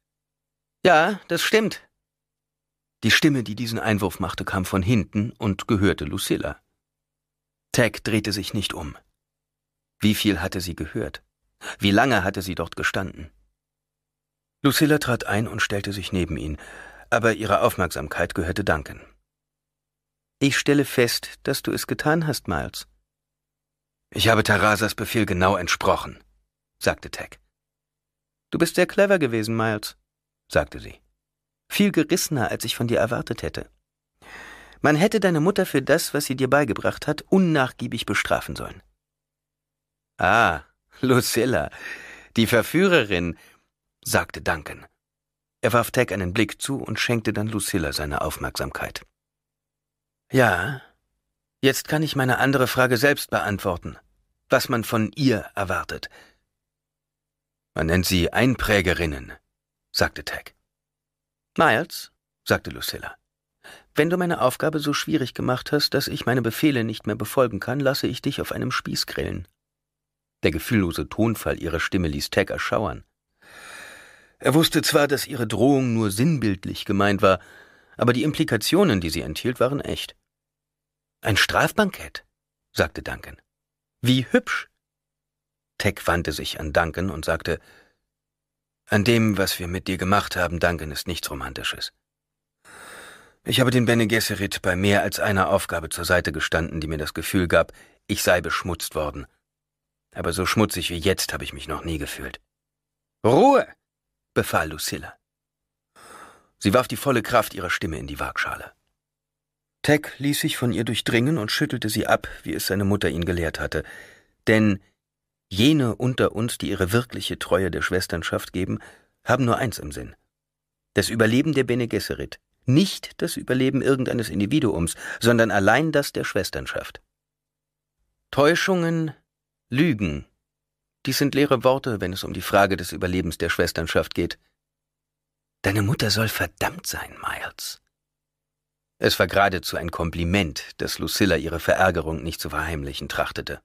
Ja, das stimmt. Die Stimme, die diesen Einwurf machte, kam von hinten und gehörte Lucilla. Tag drehte sich nicht um. Wie viel hatte sie gehört? Wie lange hatte sie dort gestanden? Lucilla trat ein und stellte sich neben ihn, aber ihre Aufmerksamkeit gehörte Duncan. Ich stelle fest, dass du es getan hast, Miles. Ich habe Tarasas Befehl genau entsprochen, sagte Tech. Du bist sehr clever gewesen, Miles, sagte sie. Viel gerissener, als ich von dir erwartet hätte. Man hätte deine Mutter für das, was sie dir beigebracht hat, unnachgiebig bestrafen sollen. Ah, Lucilla, die Verführerin, sagte Duncan. Er warf Tag einen Blick zu und schenkte dann Lucilla seine Aufmerksamkeit. Ja. Jetzt kann ich meine andere Frage selbst beantworten, was man von ihr erwartet. Man nennt sie Einprägerinnen, sagte Tag. Miles, sagte Lucilla, wenn du meine Aufgabe so schwierig gemacht hast, dass ich meine Befehle nicht mehr befolgen kann, lasse ich dich auf einem Spieß grillen. Der gefühllose Tonfall ihrer Stimme ließ Tag erschauern. Er wusste zwar, dass ihre Drohung nur sinnbildlich gemeint war, aber die Implikationen, die sie enthielt, waren echt. Ein Strafbankett, sagte Duncan. Wie hübsch. Tech wandte sich an Duncan und sagte, an dem, was wir mit dir gemacht haben, Duncan, ist nichts Romantisches. Ich habe den Bene Gesserit bei mehr als einer Aufgabe zur Seite gestanden, die mir das Gefühl gab, ich sei beschmutzt worden. Aber so schmutzig wie jetzt habe ich mich noch nie gefühlt. Ruhe! befahl Lucilla. Sie warf die volle Kraft ihrer Stimme in die Waagschale. Tech ließ sich von ihr durchdringen und schüttelte sie ab, wie es seine Mutter ihn gelehrt hatte. Denn jene unter uns, die ihre wirkliche Treue der Schwesternschaft geben, haben nur eins im Sinn. Das Überleben der Bene Gesserit. Nicht das Überleben irgendeines Individuums, sondern allein das der Schwesternschaft. Täuschungen, Lügen. Dies sind leere Worte, wenn es um die Frage des Überlebens der Schwesternschaft geht. Deine Mutter soll verdammt sein, Miles. Es war geradezu ein Kompliment, dass Lucilla ihre Verärgerung nicht zu verheimlichen trachtete.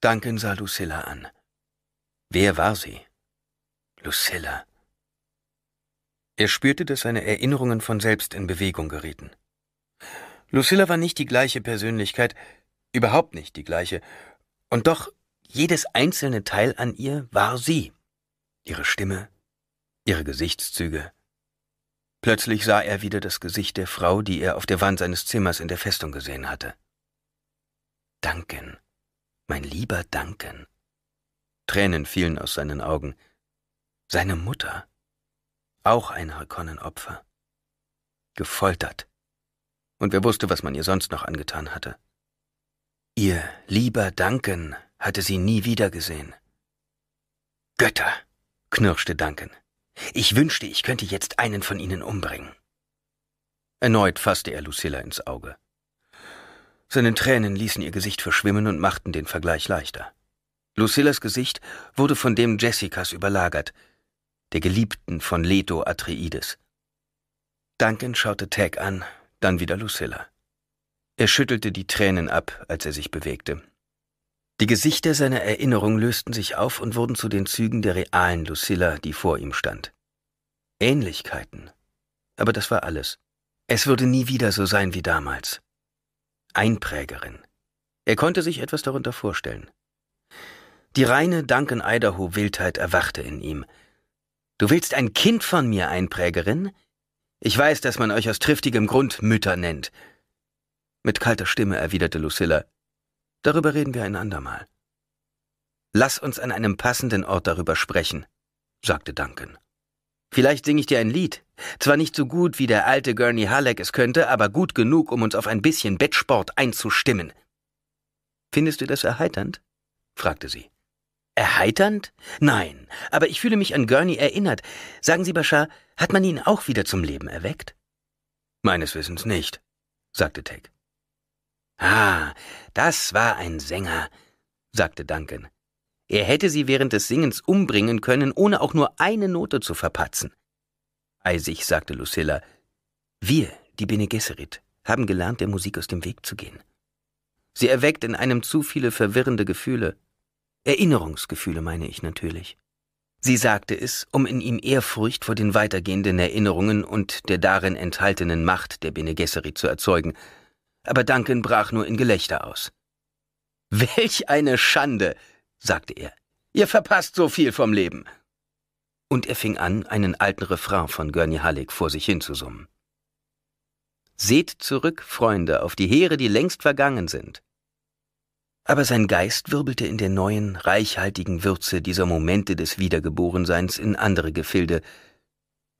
Duncan sah Lucilla an. Wer war sie? Lucilla. Er spürte, dass seine Erinnerungen von selbst in Bewegung gerieten. Lucilla war nicht die gleiche Persönlichkeit, überhaupt nicht die gleiche, und doch jedes einzelne Teil an ihr war sie. Ihre Stimme, ihre Gesichtszüge, Plötzlich sah er wieder das Gesicht der Frau, die er auf der Wand seines Zimmers in der Festung gesehen hatte. Duncan, mein lieber Duncan. Tränen fielen aus seinen Augen. Seine Mutter, auch ein Harkonnenopfer. Gefoltert. Und wer wusste, was man ihr sonst noch angetan hatte. Ihr lieber Duncan hatte sie nie wiedergesehen. Götter, knirschte Duncan. Ich wünschte, ich könnte jetzt einen von ihnen umbringen. Erneut fasste er Lucilla ins Auge. Seine Tränen ließen ihr Gesicht verschwimmen und machten den Vergleich leichter. Lucillas Gesicht wurde von dem Jessicas überlagert, der Geliebten von Leto Atreides. Duncan schaute Tag an, dann wieder Lucilla. Er schüttelte die Tränen ab, als er sich bewegte. Die Gesichter seiner Erinnerung lösten sich auf und wurden zu den Zügen der realen Lucilla, die vor ihm stand. Ähnlichkeiten. Aber das war alles. Es würde nie wieder so sein wie damals. Einprägerin. Er konnte sich etwas darunter vorstellen. Die reine Duncan Idaho Wildheit erwachte in ihm. Du willst ein Kind von mir, Einprägerin? Ich weiß, dass man euch aus triftigem Grund Mütter nennt. Mit kalter Stimme erwiderte Lucilla, Darüber reden wir ein andermal. Lass uns an einem passenden Ort darüber sprechen, sagte Duncan. Vielleicht singe ich dir ein Lied. Zwar nicht so gut, wie der alte Gurney Halleck es könnte, aber gut genug, um uns auf ein bisschen Bettsport einzustimmen. Findest du das erheiternd? fragte sie. Erheiternd? Nein, aber ich fühle mich an Gurney erinnert. Sagen Sie, Bashar, hat man ihn auch wieder zum Leben erweckt? Meines Wissens nicht, sagte Tech. Ah, das war ein Sänger, sagte Duncan. Er hätte sie während des Singens umbringen können, ohne auch nur eine Note zu verpatzen. Eisig sagte Lucilla, wir, die Bene Gesserit, haben gelernt, der Musik aus dem Weg zu gehen. Sie erweckt in einem zu viele verwirrende Gefühle. Erinnerungsgefühle meine ich natürlich. Sie sagte es, um in ihm Ehrfurcht vor den weitergehenden Erinnerungen und der darin enthaltenen Macht der Bene Gesserit zu erzeugen, aber Duncan brach nur in Gelächter aus. Welch eine Schande, sagte er. Ihr verpasst so viel vom Leben. Und er fing an, einen alten Refrain von Gurney Halleck vor sich hinzusummen. Seht zurück, Freunde, auf die Heere, die längst vergangen sind. Aber sein Geist wirbelte in der neuen, reichhaltigen Würze dieser Momente des Wiedergeborenseins in andere Gefilde,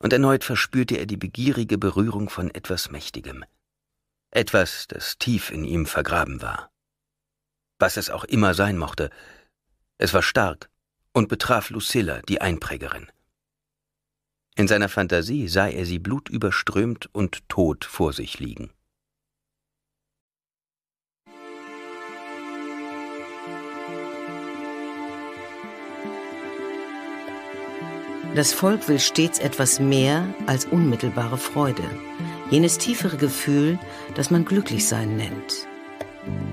und erneut verspürte er die begierige Berührung von etwas Mächtigem etwas, das tief in ihm vergraben war. Was es auch immer sein mochte, es war stark und betraf Lucilla, die Einprägerin. In seiner Fantasie sah er sie blutüberströmt und tot vor sich liegen. Das Volk will stets etwas mehr als unmittelbare Freude jenes tiefere Gefühl, das man Glücklichsein nennt.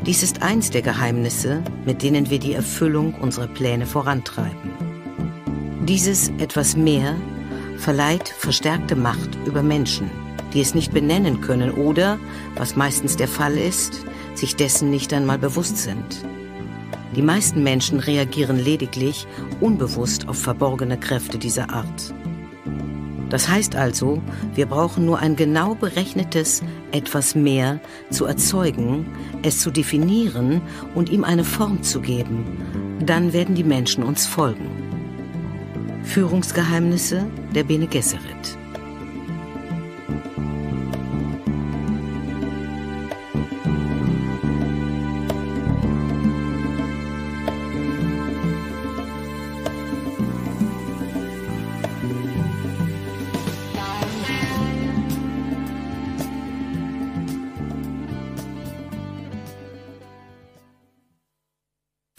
Dies ist eins der Geheimnisse, mit denen wir die Erfüllung unserer Pläne vorantreiben. Dieses etwas mehr verleiht verstärkte Macht über Menschen, die es nicht benennen können oder, was meistens der Fall ist, sich dessen nicht einmal bewusst sind. Die meisten Menschen reagieren lediglich unbewusst auf verborgene Kräfte dieser Art. Das heißt also, wir brauchen nur ein genau berechnetes etwas mehr zu erzeugen, es zu definieren und ihm eine Form zu geben. Dann werden die Menschen uns folgen. Führungsgeheimnisse der Bene Gesserit.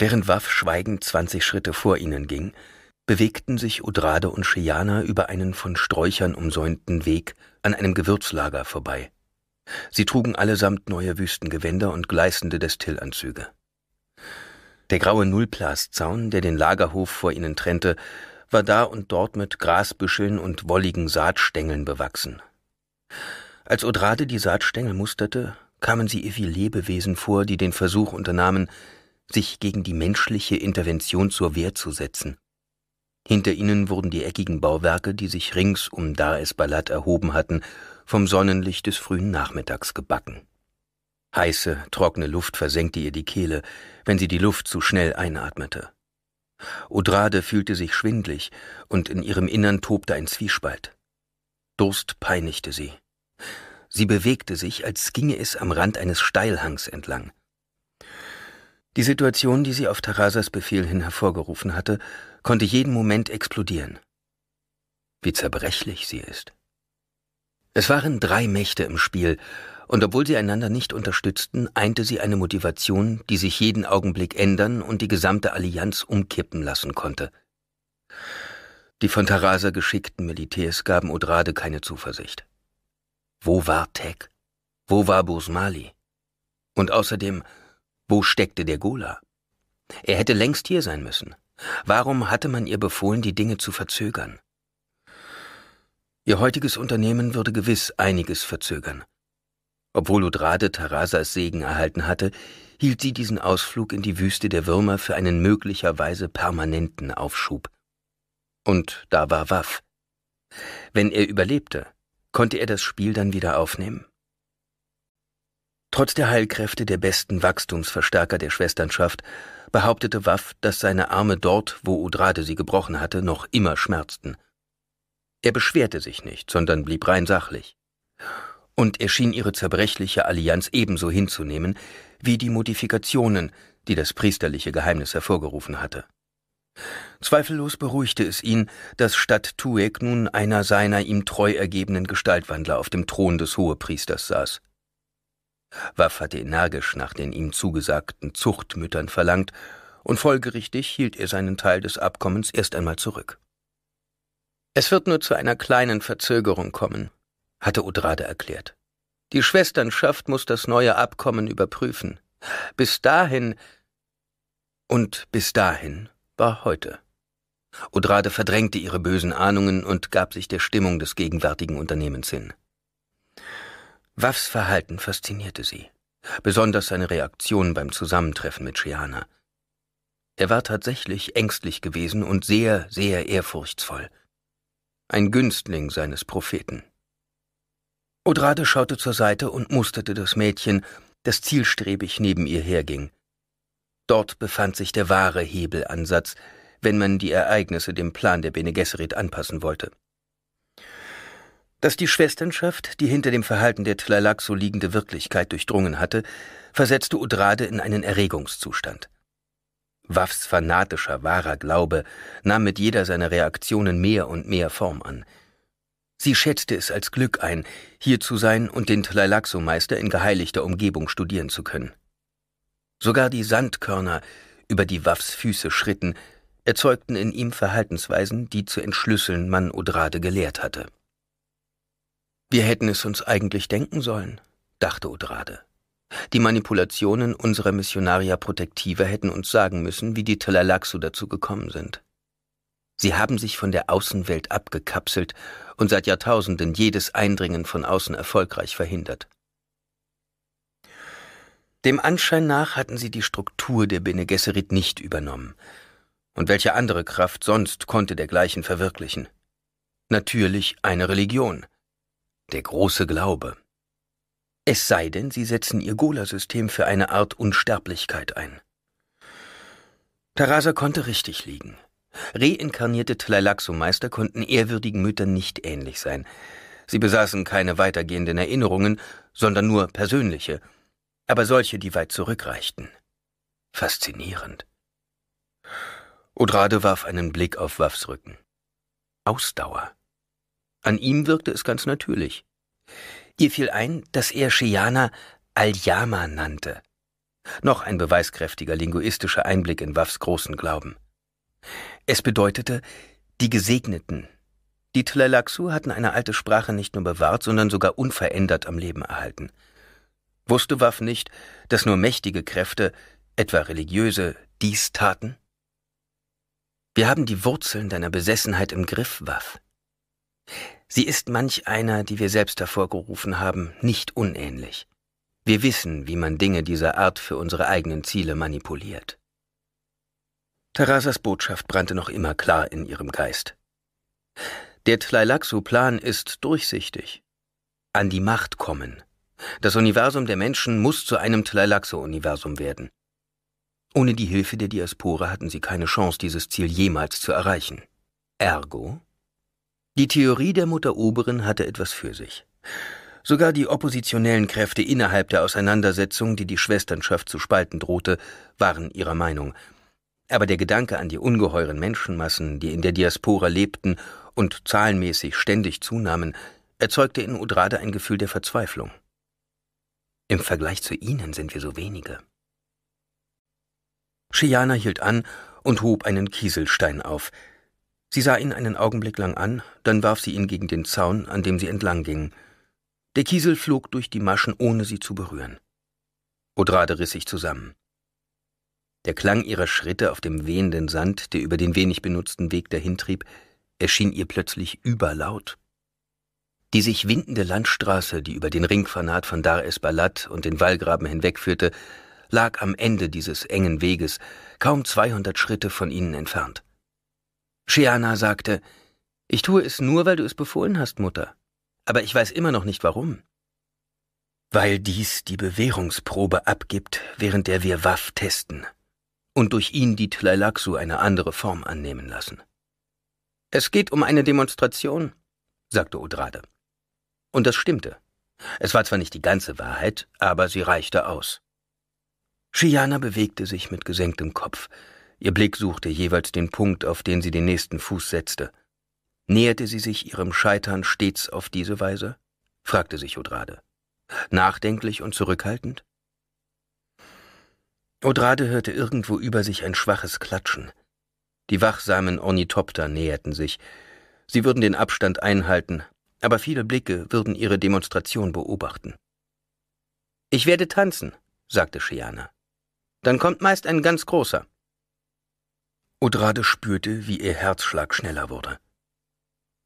Während Waff schweigend 20 Schritte vor ihnen ging, bewegten sich Odrade und Schejana über einen von Sträuchern umsäumten Weg an einem Gewürzlager vorbei. Sie trugen allesamt neue Wüstengewänder und gleißende Destillanzüge. Der graue Nullplaszaun, der den Lagerhof vor ihnen trennte, war da und dort mit Grasbüscheln und wolligen Saatstängeln bewachsen. Als Odrade die Saatstängel musterte, kamen sie ihr wie Lebewesen vor, die den Versuch unternahmen, sich gegen die menschliche Intervention zur Wehr zu setzen. Hinter ihnen wurden die eckigen Bauwerke, die sich rings um Dar es Balat erhoben hatten, vom Sonnenlicht des frühen Nachmittags gebacken. Heiße, trockene Luft versenkte ihr die Kehle, wenn sie die Luft zu schnell einatmete. Odrade fühlte sich schwindlig und in ihrem Innern tobte ein Zwiespalt. Durst peinigte sie. Sie bewegte sich, als ginge es am Rand eines Steilhangs entlang. Die Situation, die sie auf Tarasas Befehl hin hervorgerufen hatte, konnte jeden Moment explodieren. Wie zerbrechlich sie ist. Es waren drei Mächte im Spiel, und obwohl sie einander nicht unterstützten, einte sie eine Motivation, die sich jeden Augenblick ändern und die gesamte Allianz umkippen lassen konnte. Die von Tarasa geschickten Militärs gaben Odrade keine Zuversicht. Wo war Tech? Wo war Bosmali? Und außerdem, wo steckte der Gola? Er hätte längst hier sein müssen. Warum hatte man ihr befohlen, die Dinge zu verzögern? Ihr heutiges Unternehmen würde gewiss einiges verzögern. Obwohl Udrade Tarasas Segen erhalten hatte, hielt sie diesen Ausflug in die Wüste der Würmer für einen möglicherweise permanenten Aufschub. Und da war Waff. Wenn er überlebte, konnte er das Spiel dann wieder aufnehmen? Trotz der Heilkräfte der besten Wachstumsverstärker der Schwesternschaft behauptete Waff, dass seine Arme dort, wo Udrade sie gebrochen hatte, noch immer schmerzten. Er beschwerte sich nicht, sondern blieb rein sachlich. Und er schien ihre zerbrechliche Allianz ebenso hinzunehmen wie die Modifikationen, die das priesterliche Geheimnis hervorgerufen hatte. Zweifellos beruhigte es ihn, dass statt Tuek nun einer seiner ihm treu ergebenen Gestaltwandler auf dem Thron des Hohepriesters saß. Waff hatte energisch nach den ihm zugesagten Zuchtmüttern verlangt, und folgerichtig hielt er seinen Teil des Abkommens erst einmal zurück. Es wird nur zu einer kleinen Verzögerung kommen, hatte Udrade erklärt. Die Schwesternschaft muss das neue Abkommen überprüfen. Bis dahin und bis dahin war heute. Udrade verdrängte ihre bösen Ahnungen und gab sich der Stimmung des gegenwärtigen Unternehmens hin. Waffs Verhalten faszinierte sie, besonders seine Reaktion beim Zusammentreffen mit Shiana. Er war tatsächlich ängstlich gewesen und sehr, sehr ehrfurchtsvoll. Ein Günstling seines Propheten. Odrade schaute zur Seite und musterte das Mädchen, das zielstrebig neben ihr herging. Dort befand sich der wahre Hebelansatz, wenn man die Ereignisse dem Plan der Bene Gesserit anpassen wollte. Dass die Schwesternschaft die hinter dem Verhalten der Tlalaxo liegende Wirklichkeit durchdrungen hatte, versetzte Udrade in einen Erregungszustand. Waffs fanatischer, wahrer Glaube nahm mit jeder seiner Reaktionen mehr und mehr Form an. Sie schätzte es als Glück ein, hier zu sein und den Tlalaxo-Meister in geheiligter Umgebung studieren zu können. Sogar die Sandkörner, über die Waffs Füße schritten, erzeugten in ihm Verhaltensweisen, die zu entschlüsseln man Udrade gelehrt hatte. Wir hätten es uns eigentlich denken sollen, dachte Odrade. Die Manipulationen unserer Missionaria Protektive hätten uns sagen müssen, wie die Telalaxu dazu gekommen sind. Sie haben sich von der Außenwelt abgekapselt und seit Jahrtausenden jedes Eindringen von außen erfolgreich verhindert. Dem Anschein nach hatten sie die Struktur der Bene Gesserit nicht übernommen. Und welche andere Kraft sonst konnte dergleichen verwirklichen? Natürlich eine Religion der große Glaube. Es sei denn, sie setzen ihr Gola-System für eine Art Unsterblichkeit ein. Tarasa konnte richtig liegen. Reinkarnierte Tleilaxo-Meister konnten ehrwürdigen Müttern nicht ähnlich sein. Sie besaßen keine weitergehenden Erinnerungen, sondern nur persönliche, aber solche, die weit zurückreichten. Faszinierend. Odrade warf einen Blick auf Waffs Rücken. Ausdauer. An ihm wirkte es ganz natürlich. Ihr fiel ein, dass er Shiana Al-Yama nannte. Noch ein beweiskräftiger linguistischer Einblick in Waffs großen Glauben. Es bedeutete die Gesegneten. Die Tlalaxu hatten eine alte Sprache nicht nur bewahrt, sondern sogar unverändert am Leben erhalten. Wusste Waff nicht, dass nur mächtige Kräfte, etwa religiöse, dies taten? Wir haben die Wurzeln deiner Besessenheit im Griff, Waff, Sie ist manch einer, die wir selbst hervorgerufen haben, nicht unähnlich. Wir wissen, wie man Dinge dieser Art für unsere eigenen Ziele manipuliert. Tarasas Botschaft brannte noch immer klar in ihrem Geist. Der Tlilaxu-Plan ist durchsichtig. An die Macht kommen. Das Universum der Menschen muss zu einem Tlilaxu-Universum werden. Ohne die Hilfe der Diaspora hatten sie keine Chance, dieses Ziel jemals zu erreichen. Ergo die Theorie der Mutter Oberin hatte etwas für sich. Sogar die oppositionellen Kräfte innerhalb der Auseinandersetzung, die die Schwesternschaft zu spalten drohte, waren ihrer Meinung. Aber der Gedanke an die ungeheuren Menschenmassen, die in der Diaspora lebten und zahlenmäßig ständig zunahmen, erzeugte in Udrade ein Gefühl der Verzweiflung. Im Vergleich zu ihnen sind wir so wenige. Shiana hielt an und hob einen Kieselstein auf, Sie sah ihn einen Augenblick lang an, dann warf sie ihn gegen den Zaun, an dem sie entlang gingen. Der Kiesel flog durch die Maschen, ohne sie zu berühren. Odrade riss sich zusammen. Der Klang ihrer Schritte auf dem wehenden Sand, der über den wenig benutzten Weg dahintrieb, erschien ihr plötzlich überlaut. Die sich windende Landstraße, die über den Ringfanat von Dar es Balat und den Wallgraben hinwegführte, lag am Ende dieses engen Weges, kaum 200 Schritte von ihnen entfernt. Shiana sagte, ich tue es nur, weil du es befohlen hast, Mutter. Aber ich weiß immer noch nicht warum. Weil dies die Bewährungsprobe abgibt, während der wir Waff testen und durch ihn die Tlailaksu eine andere Form annehmen lassen. Es geht um eine Demonstration, sagte Odrade. Und das stimmte. Es war zwar nicht die ganze Wahrheit, aber sie reichte aus. Shiana bewegte sich mit gesenktem Kopf, Ihr Blick suchte jeweils den Punkt, auf den sie den nächsten Fuß setzte. Näherte sie sich ihrem Scheitern stets auf diese Weise? fragte sich Odrade. Nachdenklich und zurückhaltend? Odrade hörte irgendwo über sich ein schwaches Klatschen. Die wachsamen Ornithopter näherten sich. Sie würden den Abstand einhalten, aber viele Blicke würden ihre Demonstration beobachten. Ich werde tanzen, sagte Shiana. Dann kommt meist ein ganz großer. Odrade spürte, wie ihr Herzschlag schneller wurde.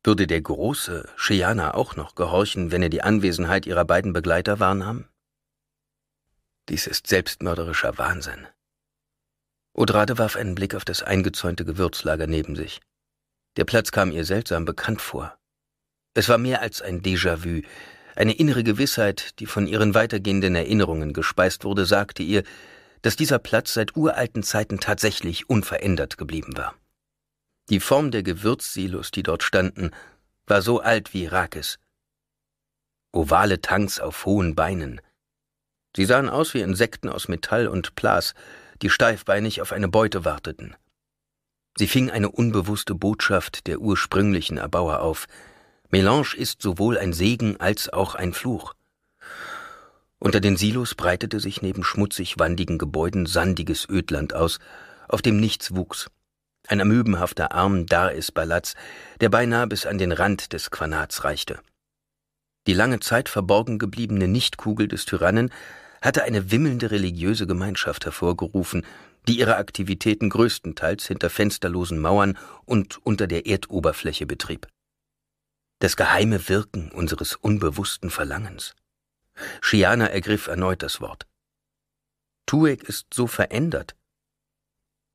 Würde der große Shiana auch noch gehorchen, wenn er die Anwesenheit ihrer beiden Begleiter wahrnahm? Dies ist selbstmörderischer Wahnsinn. Odrade warf einen Blick auf das eingezäunte Gewürzlager neben sich. Der Platz kam ihr seltsam bekannt vor. Es war mehr als ein Déjà-vu. Eine innere Gewissheit, die von ihren weitergehenden Erinnerungen gespeist wurde, sagte ihr, dass dieser Platz seit uralten Zeiten tatsächlich unverändert geblieben war. Die Form der Gewürzsilos, die dort standen, war so alt wie Rakes. Ovale Tanks auf hohen Beinen. Sie sahen aus wie Insekten aus Metall und Plas, die steifbeinig auf eine Beute warteten. Sie fing eine unbewusste Botschaft der ursprünglichen Erbauer auf. Melange ist sowohl ein Segen als auch ein Fluch. Unter den Silos breitete sich neben schmutzig wandigen Gebäuden sandiges Ödland aus, auf dem nichts wuchs. Ein amöbenhafter Arm da es balatz der beinahe bis an den Rand des Quanats reichte. Die lange Zeit verborgen gebliebene Nichtkugel des Tyrannen hatte eine wimmelnde religiöse Gemeinschaft hervorgerufen, die ihre Aktivitäten größtenteils hinter fensterlosen Mauern und unter der Erdoberfläche betrieb. Das geheime Wirken unseres unbewussten Verlangens. Shiana ergriff erneut das Wort. Tuek ist so verändert.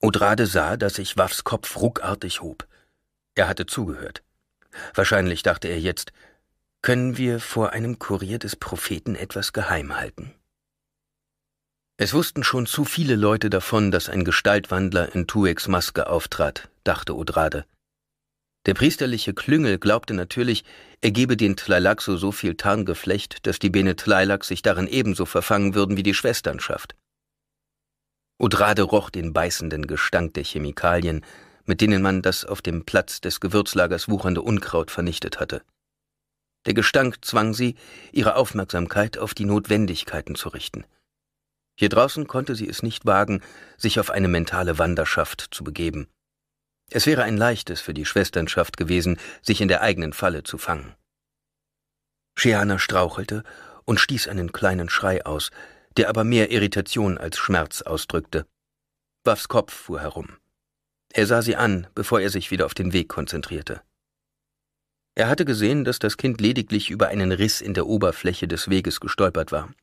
Odrade sah, dass sich Waffs Kopf ruckartig hob. Er hatte zugehört. Wahrscheinlich dachte er jetzt, können wir vor einem Kurier des Propheten etwas geheim halten? Es wussten schon zu viele Leute davon, dass ein Gestaltwandler in Tueks Maske auftrat, dachte Odrade. Der priesterliche Klüngel glaubte natürlich, er gebe den Tleilaxo so viel Tarngeflecht, dass die Bene Tleilax sich darin ebenso verfangen würden wie die Schwesternschaft. Odrade roch den beißenden Gestank der Chemikalien, mit denen man das auf dem Platz des Gewürzlagers wuchernde Unkraut vernichtet hatte. Der Gestank zwang sie, ihre Aufmerksamkeit auf die Notwendigkeiten zu richten. Hier draußen konnte sie es nicht wagen, sich auf eine mentale Wanderschaft zu begeben. Es wäre ein leichtes für die Schwesternschaft gewesen, sich in der eigenen Falle zu fangen. Scheana strauchelte und stieß einen kleinen Schrei aus, der aber mehr Irritation als Schmerz ausdrückte. Waffs Kopf fuhr herum. Er sah sie an, bevor er sich wieder auf den Weg konzentrierte. Er hatte gesehen, dass das Kind lediglich über einen Riss in der Oberfläche des Weges gestolpert war.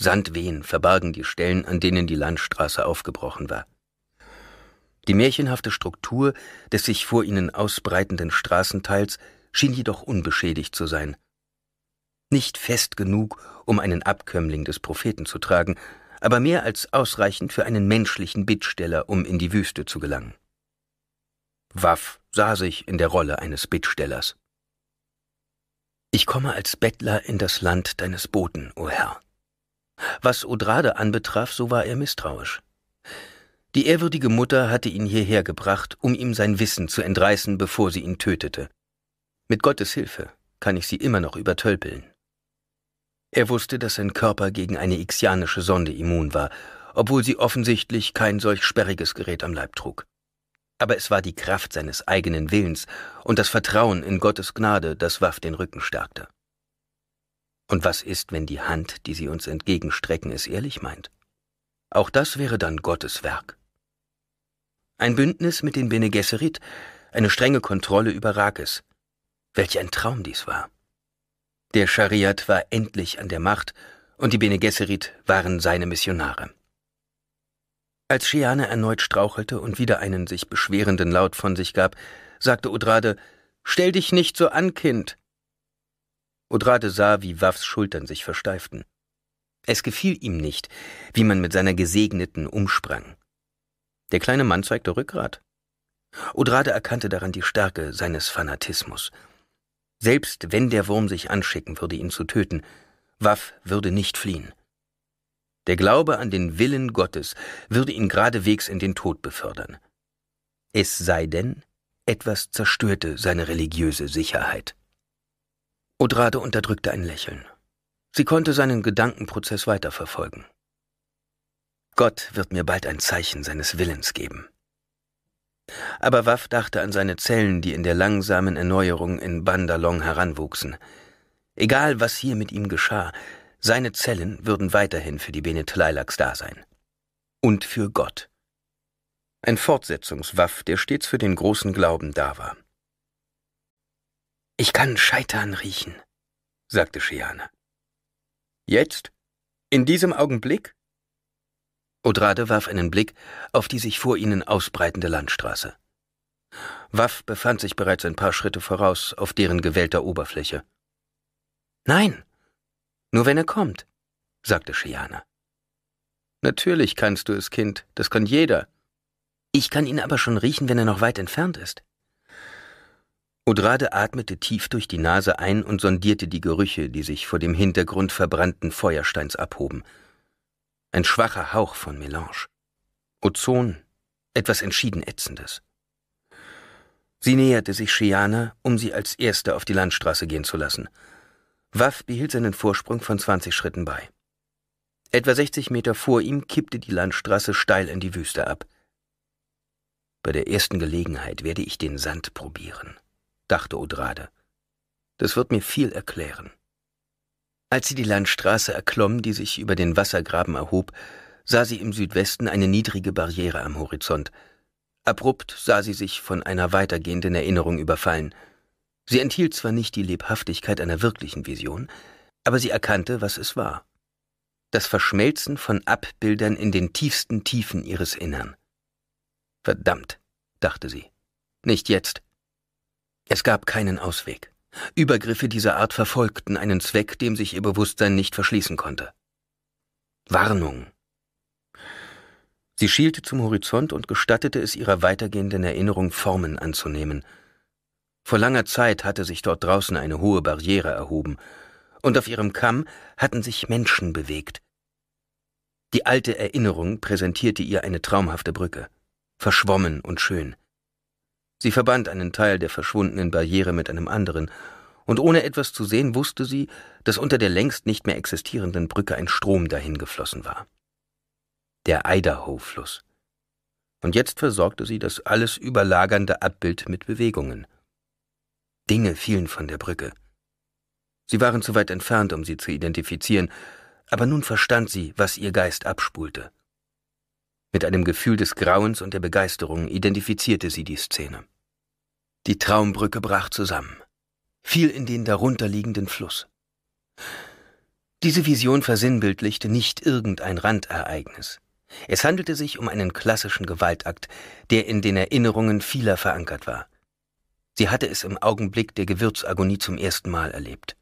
Sandwehen verbargen die Stellen, an denen die Landstraße aufgebrochen war. Die märchenhafte Struktur des sich vor ihnen ausbreitenden Straßenteils schien jedoch unbeschädigt zu sein. Nicht fest genug, um einen Abkömmling des Propheten zu tragen, aber mehr als ausreichend für einen menschlichen Bittsteller, um in die Wüste zu gelangen. Waff sah sich in der Rolle eines Bittstellers. Ich komme als Bettler in das Land deines Boten, o oh Herr. Was Odrade anbetraf, so war er misstrauisch. Die ehrwürdige Mutter hatte ihn hierher gebracht, um ihm sein Wissen zu entreißen, bevor sie ihn tötete. Mit Gottes Hilfe kann ich sie immer noch übertölpeln. Er wusste, dass sein Körper gegen eine ixianische Sonde immun war, obwohl sie offensichtlich kein solch sperriges Gerät am Leib trug. Aber es war die Kraft seines eigenen Willens und das Vertrauen in Gottes Gnade, das Waff den Rücken stärkte. Und was ist, wenn die Hand, die sie uns entgegenstrecken, es ehrlich meint? Auch das wäre dann Gottes Werk. Ein Bündnis mit den Bene Gesserit, eine strenge Kontrolle über Rakes. Welch ein Traum dies war. Der Schariat war endlich an der Macht und die Bene Gesserit waren seine Missionare. Als Shiane erneut strauchelte und wieder einen sich beschwerenden Laut von sich gab, sagte Odrade, Stell dich nicht so an, Kind! Odrade sah, wie Waffs Schultern sich versteiften. Es gefiel ihm nicht, wie man mit seiner Gesegneten umsprang. Der kleine Mann zeigte Rückgrat. Odrade erkannte daran die Stärke seines Fanatismus. Selbst wenn der Wurm sich anschicken würde, ihn zu töten, Waff würde nicht fliehen. Der Glaube an den Willen Gottes würde ihn geradewegs in den Tod befördern. Es sei denn, etwas zerstörte seine religiöse Sicherheit. Odrade unterdrückte ein Lächeln. Sie konnte seinen Gedankenprozess weiterverfolgen. Gott wird mir bald ein Zeichen seines Willens geben. Aber Waff dachte an seine Zellen, die in der langsamen Erneuerung in Bandalong heranwuchsen. Egal, was hier mit ihm geschah, seine Zellen würden weiterhin für die Bene Tleilaks da sein. Und für Gott. Ein Fortsetzungswaff, der stets für den großen Glauben da war. Ich kann Scheitern riechen, sagte Shiana. Jetzt? In diesem Augenblick? Odrade warf einen Blick auf die sich vor ihnen ausbreitende Landstraße. Waff befand sich bereits ein paar Schritte voraus auf deren gewählter Oberfläche. Nein, nur wenn er kommt, sagte Shiana. Natürlich kannst du es, Kind, das kann jeder. Ich kann ihn aber schon riechen, wenn er noch weit entfernt ist. Odrade atmete tief durch die Nase ein und sondierte die Gerüche, die sich vor dem Hintergrund verbrannten Feuersteins abhoben ein schwacher Hauch von Melange. Ozon, etwas entschieden Ätzendes. Sie näherte sich Shiana, um sie als Erste auf die Landstraße gehen zu lassen. Waff behielt seinen Vorsprung von 20 Schritten bei. Etwa 60 Meter vor ihm kippte die Landstraße steil in die Wüste ab. Bei der ersten Gelegenheit werde ich den Sand probieren, dachte Odrade. Das wird mir viel erklären. Als sie die Landstraße erklomm, die sich über den Wassergraben erhob, sah sie im Südwesten eine niedrige Barriere am Horizont. Abrupt sah sie sich von einer weitergehenden Erinnerung überfallen. Sie enthielt zwar nicht die Lebhaftigkeit einer wirklichen Vision, aber sie erkannte, was es war. Das Verschmelzen von Abbildern in den tiefsten Tiefen ihres Innern. Verdammt, dachte sie. Nicht jetzt. Es gab keinen Ausweg. Übergriffe dieser Art verfolgten einen Zweck, dem sich ihr Bewusstsein nicht verschließen konnte. Warnung. Sie schielte zum Horizont und gestattete es ihrer weitergehenden Erinnerung Formen anzunehmen. Vor langer Zeit hatte sich dort draußen eine hohe Barriere erhoben, und auf ihrem Kamm hatten sich Menschen bewegt. Die alte Erinnerung präsentierte ihr eine traumhafte Brücke, verschwommen und schön. Sie verband einen Teil der verschwundenen Barriere mit einem anderen, und ohne etwas zu sehen wusste sie, dass unter der längst nicht mehr existierenden Brücke ein Strom dahin geflossen war. Der Idaho-Fluss. Und jetzt versorgte sie das alles überlagernde Abbild mit Bewegungen. Dinge fielen von der Brücke. Sie waren zu weit entfernt, um sie zu identifizieren, aber nun verstand sie, was ihr Geist abspulte. Mit einem Gefühl des Grauens und der Begeisterung identifizierte sie die Szene. Die Traumbrücke brach zusammen, fiel in den darunterliegenden Fluss. Diese Vision versinnbildlichte nicht irgendein Randereignis. Es handelte sich um einen klassischen Gewaltakt, der in den Erinnerungen vieler verankert war. Sie hatte es im Augenblick der Gewürzagonie zum ersten Mal erlebt.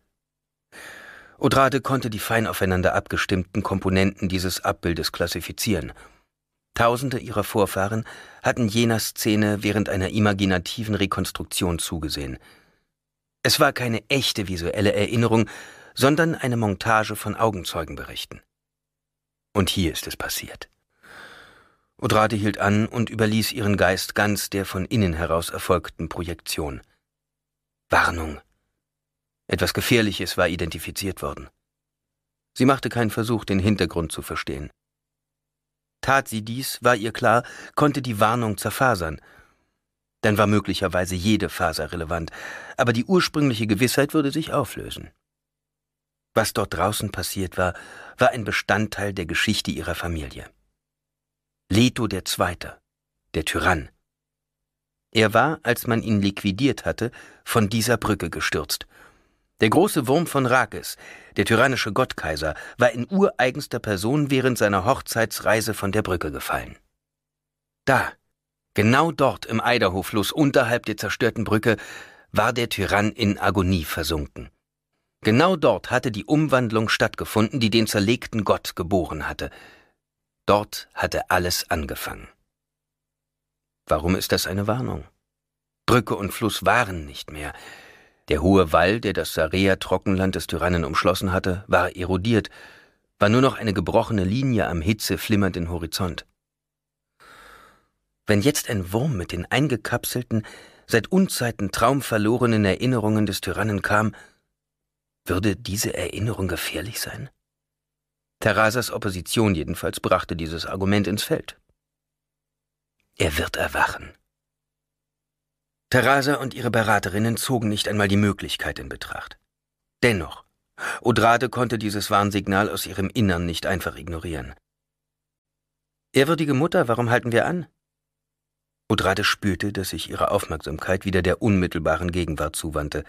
Odrade konnte die fein aufeinander abgestimmten Komponenten dieses Abbildes klassifizieren – Tausende ihrer Vorfahren hatten jener Szene während einer imaginativen Rekonstruktion zugesehen. Es war keine echte visuelle Erinnerung, sondern eine Montage von Augenzeugenberichten. Und hier ist es passiert. Odrade hielt an und überließ ihren Geist ganz der von innen heraus erfolgten Projektion. Warnung. Etwas Gefährliches war identifiziert worden. Sie machte keinen Versuch, den Hintergrund zu verstehen. Tat sie dies, war ihr klar, konnte die Warnung zerfasern. Dann war möglicherweise jede Faser relevant, aber die ursprüngliche Gewissheit würde sich auflösen. Was dort draußen passiert war, war ein Bestandteil der Geschichte ihrer Familie. Leto der Zweite, der Tyrann. Er war, als man ihn liquidiert hatte, von dieser Brücke gestürzt der große Wurm von Rakes, der tyrannische Gottkaiser, war in ureigenster Person während seiner Hochzeitsreise von der Brücke gefallen. Da, genau dort im Idaho-Fluss unterhalb der zerstörten Brücke, war der Tyrann in Agonie versunken. Genau dort hatte die Umwandlung stattgefunden, die den zerlegten Gott geboren hatte. Dort hatte alles angefangen. Warum ist das eine Warnung? Brücke und Fluss waren nicht mehr. Der hohe Wall, der das Sarea-Trockenland des Tyrannen umschlossen hatte, war erodiert, war nur noch eine gebrochene Linie am Hitze flimmernden Horizont. Wenn jetzt ein Wurm mit den eingekapselten, seit Unzeiten traumverlorenen Erinnerungen des Tyrannen kam, würde diese Erinnerung gefährlich sein? Therasas Opposition jedenfalls brachte dieses Argument ins Feld. Er wird erwachen. Terrasa und ihre Beraterinnen zogen nicht einmal die Möglichkeit in Betracht. Dennoch, Odrade konnte dieses Warnsignal aus ihrem Innern nicht einfach ignorieren. Ehrwürdige Mutter, warum halten wir an? Odrade spürte, dass sich ihre Aufmerksamkeit wieder der unmittelbaren Gegenwart zuwandte.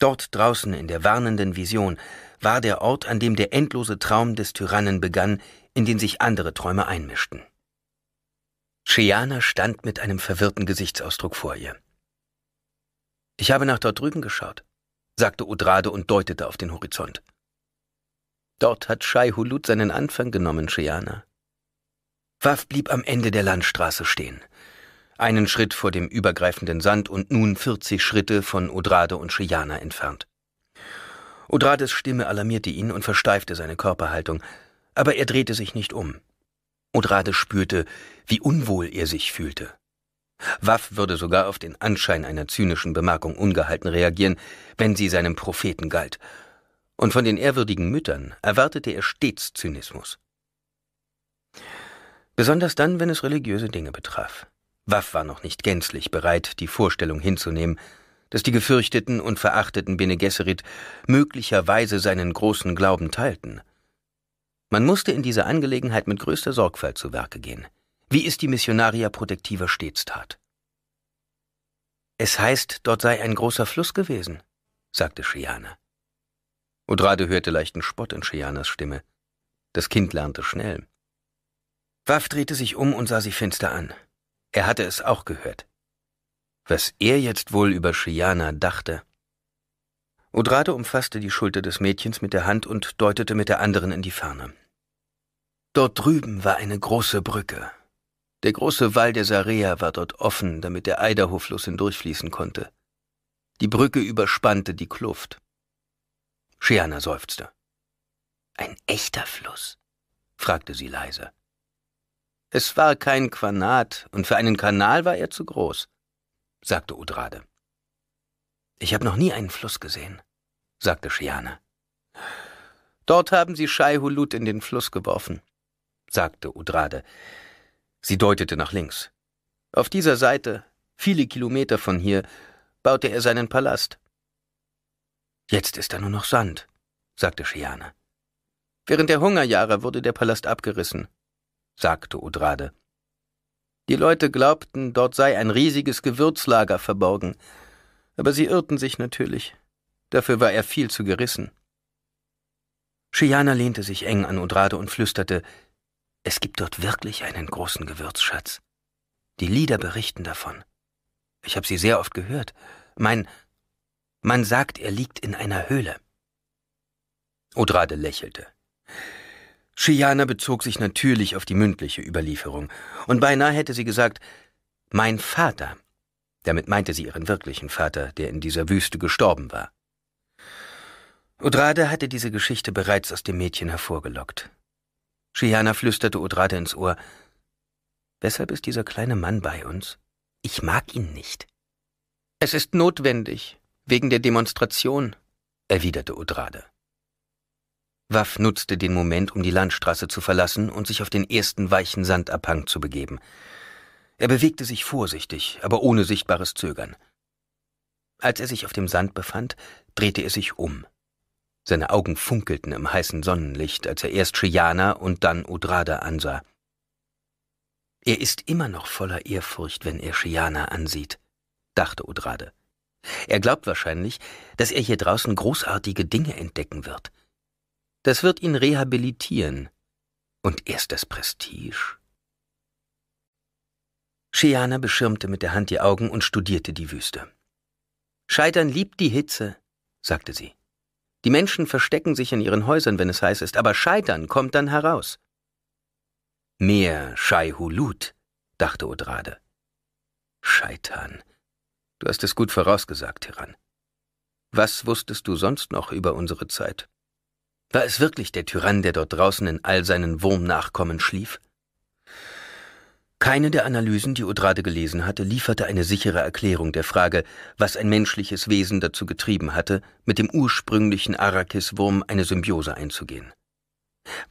Dort draußen in der warnenden Vision war der Ort, an dem der endlose Traum des Tyrannen begann, in den sich andere Träume einmischten. Shiana stand mit einem verwirrten Gesichtsausdruck vor ihr. Ich habe nach dort drüben geschaut, sagte Udrade und deutete auf den Horizont. Dort hat Shai Hulut seinen Anfang genommen, Shiana. Waff blieb am Ende der Landstraße stehen. Einen Schritt vor dem übergreifenden Sand und nun 40 Schritte von Odrade und Shiana entfernt. Odrades Stimme alarmierte ihn und versteifte seine Körperhaltung, aber er drehte sich nicht um. Odrade spürte, wie unwohl er sich fühlte. Waff würde sogar auf den Anschein einer zynischen Bemerkung ungehalten reagieren, wenn sie seinem Propheten galt. Und von den ehrwürdigen Müttern erwartete er stets Zynismus. Besonders dann, wenn es religiöse Dinge betraf. Waff war noch nicht gänzlich bereit, die Vorstellung hinzunehmen, dass die gefürchteten und verachteten Bene Gesserit möglicherweise seinen großen Glauben teilten. Man musste in dieser Angelegenheit mit größter Sorgfalt zu Werke gehen – wie ist die Missionaria Protektiva stets tat? Es heißt, dort sei ein großer Fluss gewesen, sagte Shiana. Odrade hörte leichten Spott in Shianas Stimme. Das Kind lernte schnell. Waff drehte sich um und sah sie finster an. Er hatte es auch gehört. Was er jetzt wohl über Shiana dachte. Odrade umfasste die Schulter des Mädchens mit der Hand und deutete mit der anderen in die Ferne. Dort drüben war eine große Brücke, der große Wall der Sarea war dort offen, damit der Idaho-Fluss hindurchfließen konnte. Die Brücke überspannte die Kluft. Shiana seufzte. Ein echter Fluss? fragte sie leise. Es war kein Quanat, und für einen Kanal war er zu groß, sagte Udrade. Ich habe noch nie einen Fluss gesehen, sagte Shiana. Dort haben sie Shai Hulut in den Fluss geworfen, sagte Udrade. Sie deutete nach links. Auf dieser Seite, viele Kilometer von hier, baute er seinen Palast. Jetzt ist da nur noch Sand, sagte Shiane. Während der Hungerjahre wurde der Palast abgerissen, sagte Udrade. Die Leute glaubten, dort sei ein riesiges Gewürzlager verborgen, aber sie irrten sich natürlich. Dafür war er viel zu gerissen. Shiana lehnte sich eng an Udrade und flüsterte, es gibt dort wirklich einen großen Gewürzschatz. Die Lieder berichten davon. Ich habe sie sehr oft gehört. Mein man sagt, er liegt in einer Höhle. Odrade lächelte. Schiana bezog sich natürlich auf die mündliche Überlieferung, und beinahe hätte sie gesagt, mein Vater. Damit meinte sie ihren wirklichen Vater, der in dieser Wüste gestorben war. Odrade hatte diese Geschichte bereits aus dem Mädchen hervorgelockt. Shiana flüsterte Udrade ins Ohr. Weshalb ist dieser kleine Mann bei uns? Ich mag ihn nicht. Es ist notwendig, wegen der Demonstration, erwiderte Udrade. Waff nutzte den Moment, um die Landstraße zu verlassen und sich auf den ersten weichen Sandabhang zu begeben. Er bewegte sich vorsichtig, aber ohne sichtbares Zögern. Als er sich auf dem Sand befand, drehte er sich um. Seine Augen funkelten im heißen Sonnenlicht, als er erst Shiana und dann Odrada ansah. Er ist immer noch voller Ehrfurcht, wenn er Shiana ansieht, dachte Udrade. Er glaubt wahrscheinlich, dass er hier draußen großartige Dinge entdecken wird. Das wird ihn rehabilitieren. Und erst das Prestige. Shiana beschirmte mit der Hand die Augen und studierte die Wüste. Scheitern liebt die Hitze, sagte sie. Die Menschen verstecken sich in ihren Häusern, wenn es heiß ist, aber Scheitern kommt dann heraus. Mehr Scheihulut, dachte Odrade. Scheitern. Du hast es gut vorausgesagt, Tyrann. Was wusstest du sonst noch über unsere Zeit? War es wirklich der Tyrann, der dort draußen in all seinen Wurmnachkommen schlief? Keine der Analysen, die Odrade gelesen hatte, lieferte eine sichere Erklärung der Frage, was ein menschliches Wesen dazu getrieben hatte, mit dem ursprünglichen Arrakiswurm eine Symbiose einzugehen.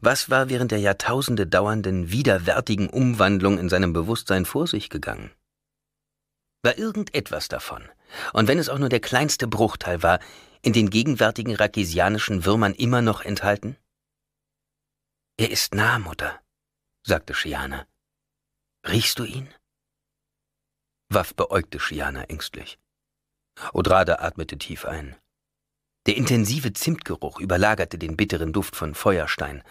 Was war während der Jahrtausende dauernden, widerwärtigen Umwandlung in seinem Bewusstsein vor sich gegangen? War irgendetwas davon, und wenn es auch nur der kleinste Bruchteil war, in den gegenwärtigen rakisianischen Würmern immer noch enthalten? Er ist nah, Mutter, sagte Shiana. Riechst du ihn? Waff beäugte Shiana ängstlich. Odrada atmete tief ein. Der intensive Zimtgeruch überlagerte den bitteren Duft von Feuerstein.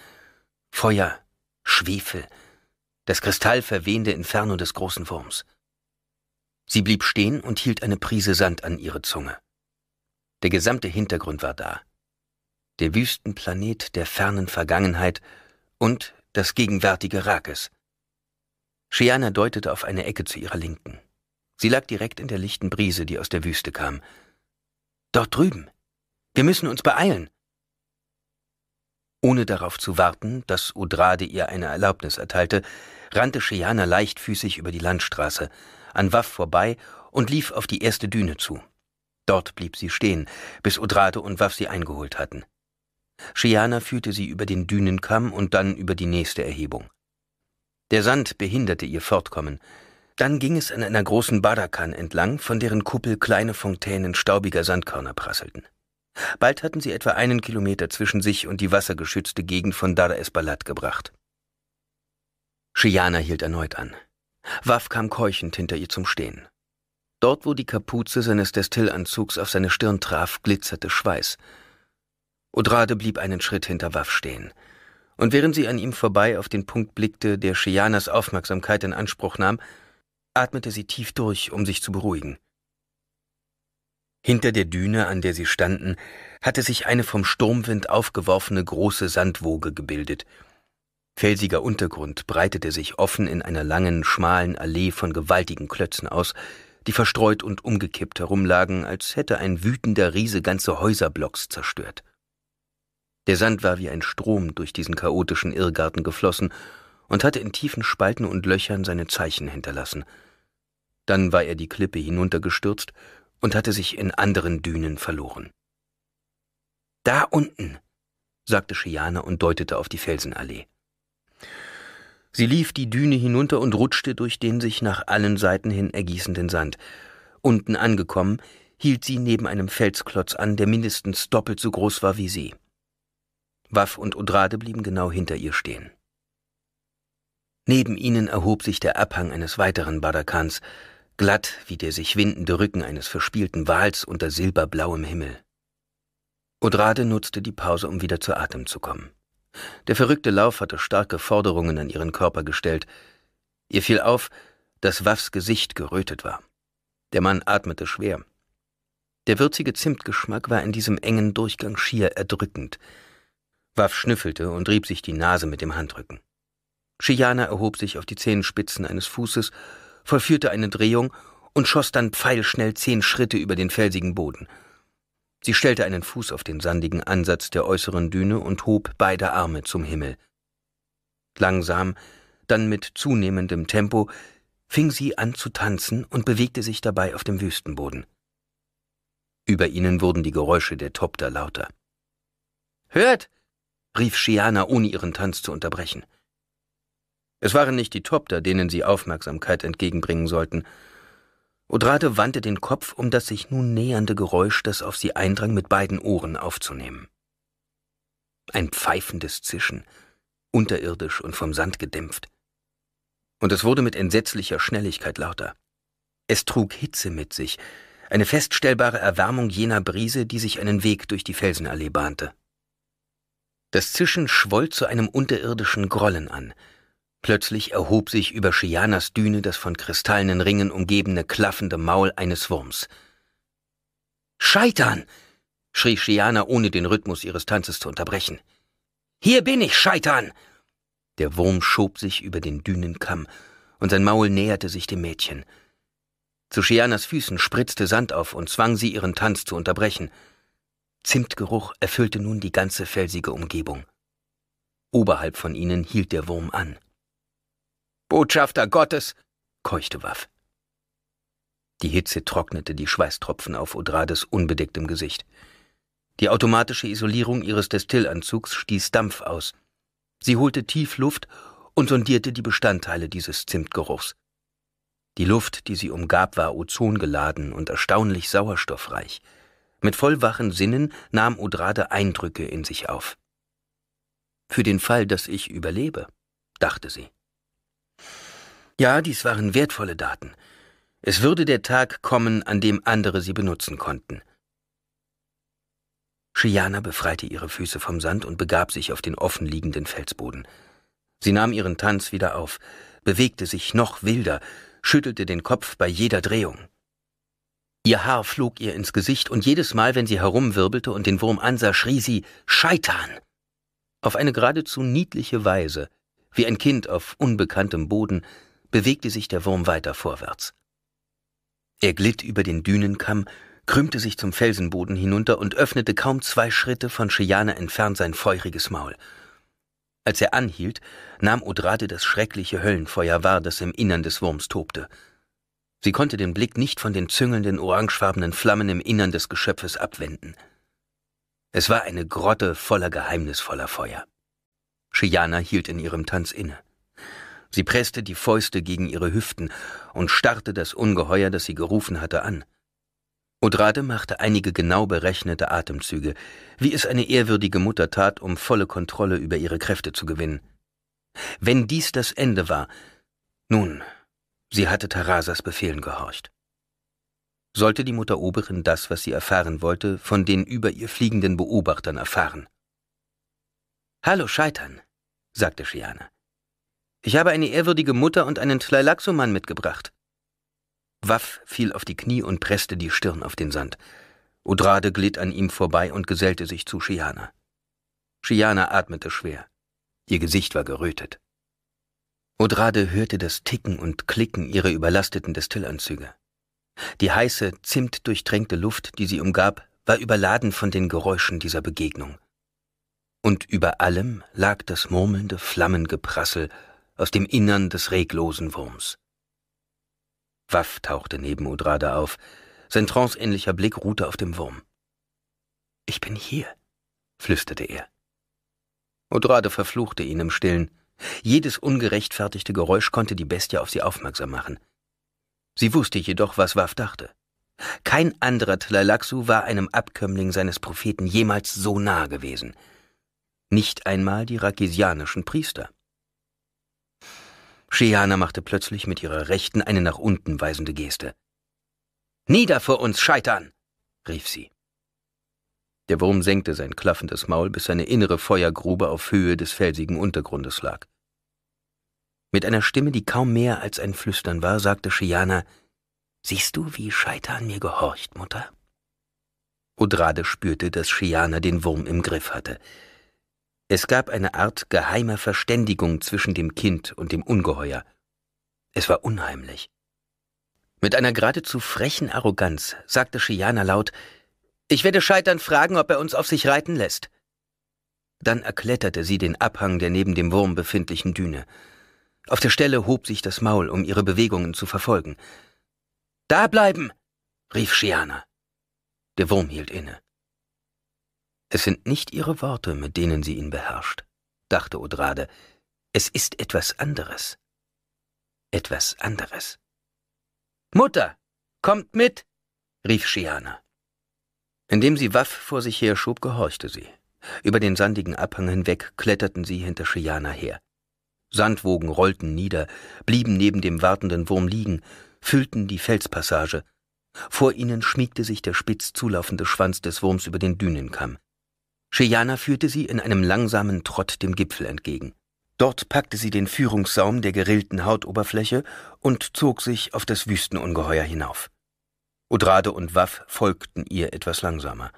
Feuer, Schwefel, das kristallverwehnte Inferno des großen Wurms. Sie blieb stehen und hielt eine Prise Sand an ihre Zunge. Der gesamte Hintergrund war da. Der Wüstenplanet der fernen Vergangenheit und das gegenwärtige Rakes. Shiana deutete auf eine Ecke zu ihrer Linken. Sie lag direkt in der lichten Brise, die aus der Wüste kam. Dort drüben. Wir müssen uns beeilen. Ohne darauf zu warten, dass Udrade ihr eine Erlaubnis erteilte, rannte Shiana leichtfüßig über die Landstraße, an Waff vorbei und lief auf die erste Düne zu. Dort blieb sie stehen, bis Udrade und Waff sie eingeholt hatten. Shiana führte sie über den Dünenkamm und dann über die nächste Erhebung. Der Sand behinderte ihr Fortkommen. Dann ging es an einer großen Badakan entlang, von deren Kuppel kleine Fontänen staubiger Sandkörner prasselten. Bald hatten sie etwa einen Kilometer zwischen sich und die wassergeschützte Gegend von Dar es Balat gebracht. Shiana hielt erneut an. Waff kam keuchend hinter ihr zum Stehen. Dort, wo die Kapuze seines Destillanzugs auf seine Stirn traf, glitzerte Schweiß. Odrade blieb einen Schritt hinter Waff stehen und während sie an ihm vorbei auf den Punkt blickte, der Shianas Aufmerksamkeit in Anspruch nahm, atmete sie tief durch, um sich zu beruhigen. Hinter der Düne, an der sie standen, hatte sich eine vom Sturmwind aufgeworfene große Sandwoge gebildet. Felsiger Untergrund breitete sich offen in einer langen, schmalen Allee von gewaltigen Klötzen aus, die verstreut und umgekippt herumlagen, als hätte ein wütender Riese ganze Häuserblocks zerstört. Der Sand war wie ein Strom durch diesen chaotischen Irrgarten geflossen und hatte in tiefen Spalten und Löchern seine Zeichen hinterlassen. Dann war er die Klippe hinuntergestürzt und hatte sich in anderen Dünen verloren. Da unten, sagte Shiana und deutete auf die Felsenallee. Sie lief die Düne hinunter und rutschte durch den sich nach allen Seiten hin ergießenden Sand. Unten angekommen, hielt sie neben einem Felsklotz an, der mindestens doppelt so groß war wie sie. Waff und Odrade blieben genau hinter ihr stehen. Neben ihnen erhob sich der Abhang eines weiteren Badakans, glatt wie der sich windende Rücken eines verspielten Wals unter silberblauem Himmel. Odrade nutzte die Pause, um wieder zu Atem zu kommen. Der verrückte Lauf hatte starke Forderungen an ihren Körper gestellt. Ihr fiel auf, dass Waffs Gesicht gerötet war. Der Mann atmete schwer. Der würzige Zimtgeschmack war in diesem engen Durchgang schier erdrückend. Waff schnüffelte und rieb sich die Nase mit dem Handrücken. Shiana erhob sich auf die Zehenspitzen eines Fußes, vollführte eine Drehung und schoss dann pfeilschnell zehn Schritte über den felsigen Boden. Sie stellte einen Fuß auf den sandigen Ansatz der äußeren Düne und hob beide Arme zum Himmel. Langsam, dann mit zunehmendem Tempo, fing sie an zu tanzen und bewegte sich dabei auf dem Wüstenboden. Über ihnen wurden die Geräusche der Topter lauter. Hört, rief Shiana, ohne ihren Tanz zu unterbrechen. Es waren nicht die Topter, denen sie Aufmerksamkeit entgegenbringen sollten. Odrate wandte den Kopf, um das sich nun nähernde Geräusch, das auf sie eindrang, mit beiden Ohren aufzunehmen. Ein pfeifendes Zischen, unterirdisch und vom Sand gedämpft. Und es wurde mit entsetzlicher Schnelligkeit lauter. Es trug Hitze mit sich, eine feststellbare Erwärmung jener Brise, die sich einen Weg durch die Felsenallee bahnte. Das Zischen schwoll zu einem unterirdischen Grollen an. Plötzlich erhob sich über Shianas Düne das von kristallenen Ringen umgebene klaffende Maul eines Wurms. Scheitern! schrie Shiana, ohne den Rhythmus ihres Tanzes zu unterbrechen. Hier bin ich, Scheitern! Der Wurm schob sich über den Dünenkamm, und sein Maul näherte sich dem Mädchen. Zu Shianas Füßen spritzte Sand auf und zwang sie, ihren Tanz zu unterbrechen. Zimtgeruch erfüllte nun die ganze felsige Umgebung. Oberhalb von ihnen hielt der Wurm an. Botschafter Gottes, keuchte Waff. Die Hitze trocknete die Schweißtropfen auf Odrades unbedecktem Gesicht. Die automatische Isolierung ihres Destillanzugs stieß Dampf aus. Sie holte tief Luft und sondierte die Bestandteile dieses Zimtgeruchs. Die Luft, die sie umgab, war ozongeladen und erstaunlich sauerstoffreich. Mit vollwachen Sinnen nahm Odrade Eindrücke in sich auf. Für den Fall, dass ich überlebe, dachte sie. Ja, dies waren wertvolle Daten. Es würde der Tag kommen, an dem andere sie benutzen konnten. Shiana befreite ihre Füße vom Sand und begab sich auf den offenliegenden Felsboden. Sie nahm ihren Tanz wieder auf, bewegte sich noch wilder, schüttelte den Kopf bei jeder Drehung. Ihr Haar flog ihr ins Gesicht, und jedes Mal, wenn sie herumwirbelte und den Wurm ansah, schrie sie Scheitern. Auf eine geradezu niedliche Weise, wie ein Kind auf unbekanntem Boden, bewegte sich der Wurm weiter vorwärts. Er glitt über den Dünenkamm, krümmte sich zum Felsenboden hinunter und öffnete kaum zwei Schritte von Cheyana entfernt sein feuriges Maul. Als er anhielt, nahm Odrade das schreckliche Höllenfeuer wahr, das im Innern des Wurms tobte. Sie konnte den Blick nicht von den züngelnden orangefarbenen Flammen im Innern des Geschöpfes abwenden. Es war eine Grotte voller geheimnisvoller Feuer. Shiana hielt in ihrem Tanz inne. Sie presste die Fäuste gegen ihre Hüften und starrte das Ungeheuer, das sie gerufen hatte, an. Odrade machte einige genau berechnete Atemzüge, wie es eine ehrwürdige Mutter tat, um volle Kontrolle über ihre Kräfte zu gewinnen. Wenn dies das Ende war, nun, Sie hatte Tarasas Befehlen gehorcht. Sollte die Mutter Oberin das, was sie erfahren wollte, von den über ihr fliegenden Beobachtern erfahren? Hallo Scheitern, sagte Shiana. Ich habe eine ehrwürdige Mutter und einen Tleilaxoman mitgebracht. Waff fiel auf die Knie und presste die Stirn auf den Sand. Odrade glitt an ihm vorbei und gesellte sich zu Shiana. Shiana atmete schwer. Ihr Gesicht war gerötet. Odrade hörte das Ticken und Klicken ihrer überlasteten Destillanzüge. Die heiße, zimtdurchtränkte Luft, die sie umgab, war überladen von den Geräuschen dieser Begegnung. Und über allem lag das murmelnde Flammengeprassel aus dem Innern des reglosen Wurms. Waff tauchte neben Odrade auf. Sein tranceähnlicher Blick ruhte auf dem Wurm. Ich bin hier, flüsterte er. Odrade verfluchte ihn im Stillen. Jedes ungerechtfertigte Geräusch konnte die Bestie auf sie aufmerksam machen. Sie wusste jedoch, was Waff dachte. Kein anderer Tlalaxu war einem Abkömmling seines Propheten jemals so nah gewesen. Nicht einmal die rakisianischen Priester. Shiana machte plötzlich mit ihrer Rechten eine nach unten weisende Geste. Nieder vor uns, Scheitern! rief sie. Der Wurm senkte sein klaffendes Maul, bis seine innere Feuergrube auf Höhe des felsigen Untergrundes lag. Mit einer Stimme, die kaum mehr als ein Flüstern war, sagte Shiana, Siehst du, wie Scheitern mir gehorcht, Mutter? Odrade spürte, dass Shiana den Wurm im Griff hatte. Es gab eine Art geheimer Verständigung zwischen dem Kind und dem Ungeheuer. Es war unheimlich. Mit einer geradezu frechen Arroganz sagte Shiana laut, Ich werde Scheitern fragen, ob er uns auf sich reiten lässt. Dann erkletterte sie den Abhang der neben dem Wurm befindlichen Düne. Auf der Stelle hob sich das Maul, um ihre Bewegungen zu verfolgen. Da bleiben! rief Shiana. Der Wurm hielt inne. Es sind nicht ihre Worte, mit denen sie ihn beherrscht, dachte Odrade. Es ist etwas anderes. Etwas anderes. Mutter, kommt mit! rief Shiana. Indem sie Waff vor sich her schob, gehorchte sie. Über den sandigen Abhang hinweg kletterten sie hinter Shiana her. Sandwogen rollten nieder, blieben neben dem wartenden Wurm liegen, füllten die Felspassage. Vor ihnen schmiegte sich der spitz zulaufende Schwanz des Wurms über den Dünenkamm. Cheyana führte sie in einem langsamen Trott dem Gipfel entgegen. Dort packte sie den Führungssaum der gerillten Hautoberfläche und zog sich auf das Wüstenungeheuer hinauf. Odrade und Waff folgten ihr etwas langsamer.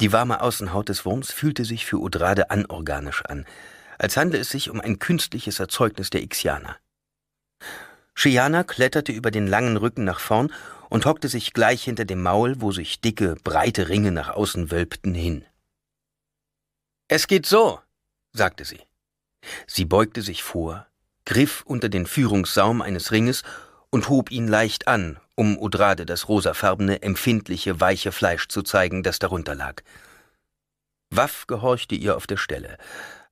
Die warme Außenhaut des Wurms fühlte sich für Odrade anorganisch an, als handle es sich um ein künstliches Erzeugnis der Ixianer. Shiana kletterte über den langen Rücken nach vorn und hockte sich gleich hinter dem Maul, wo sich dicke, breite Ringe nach außen wölbten, hin. Es geht so, sagte sie. Sie beugte sich vor, griff unter den Führungssaum eines Ringes und hob ihn leicht an, um Odrade das rosafarbene, empfindliche, weiche Fleisch zu zeigen, das darunter lag. Waff gehorchte ihr auf der Stelle,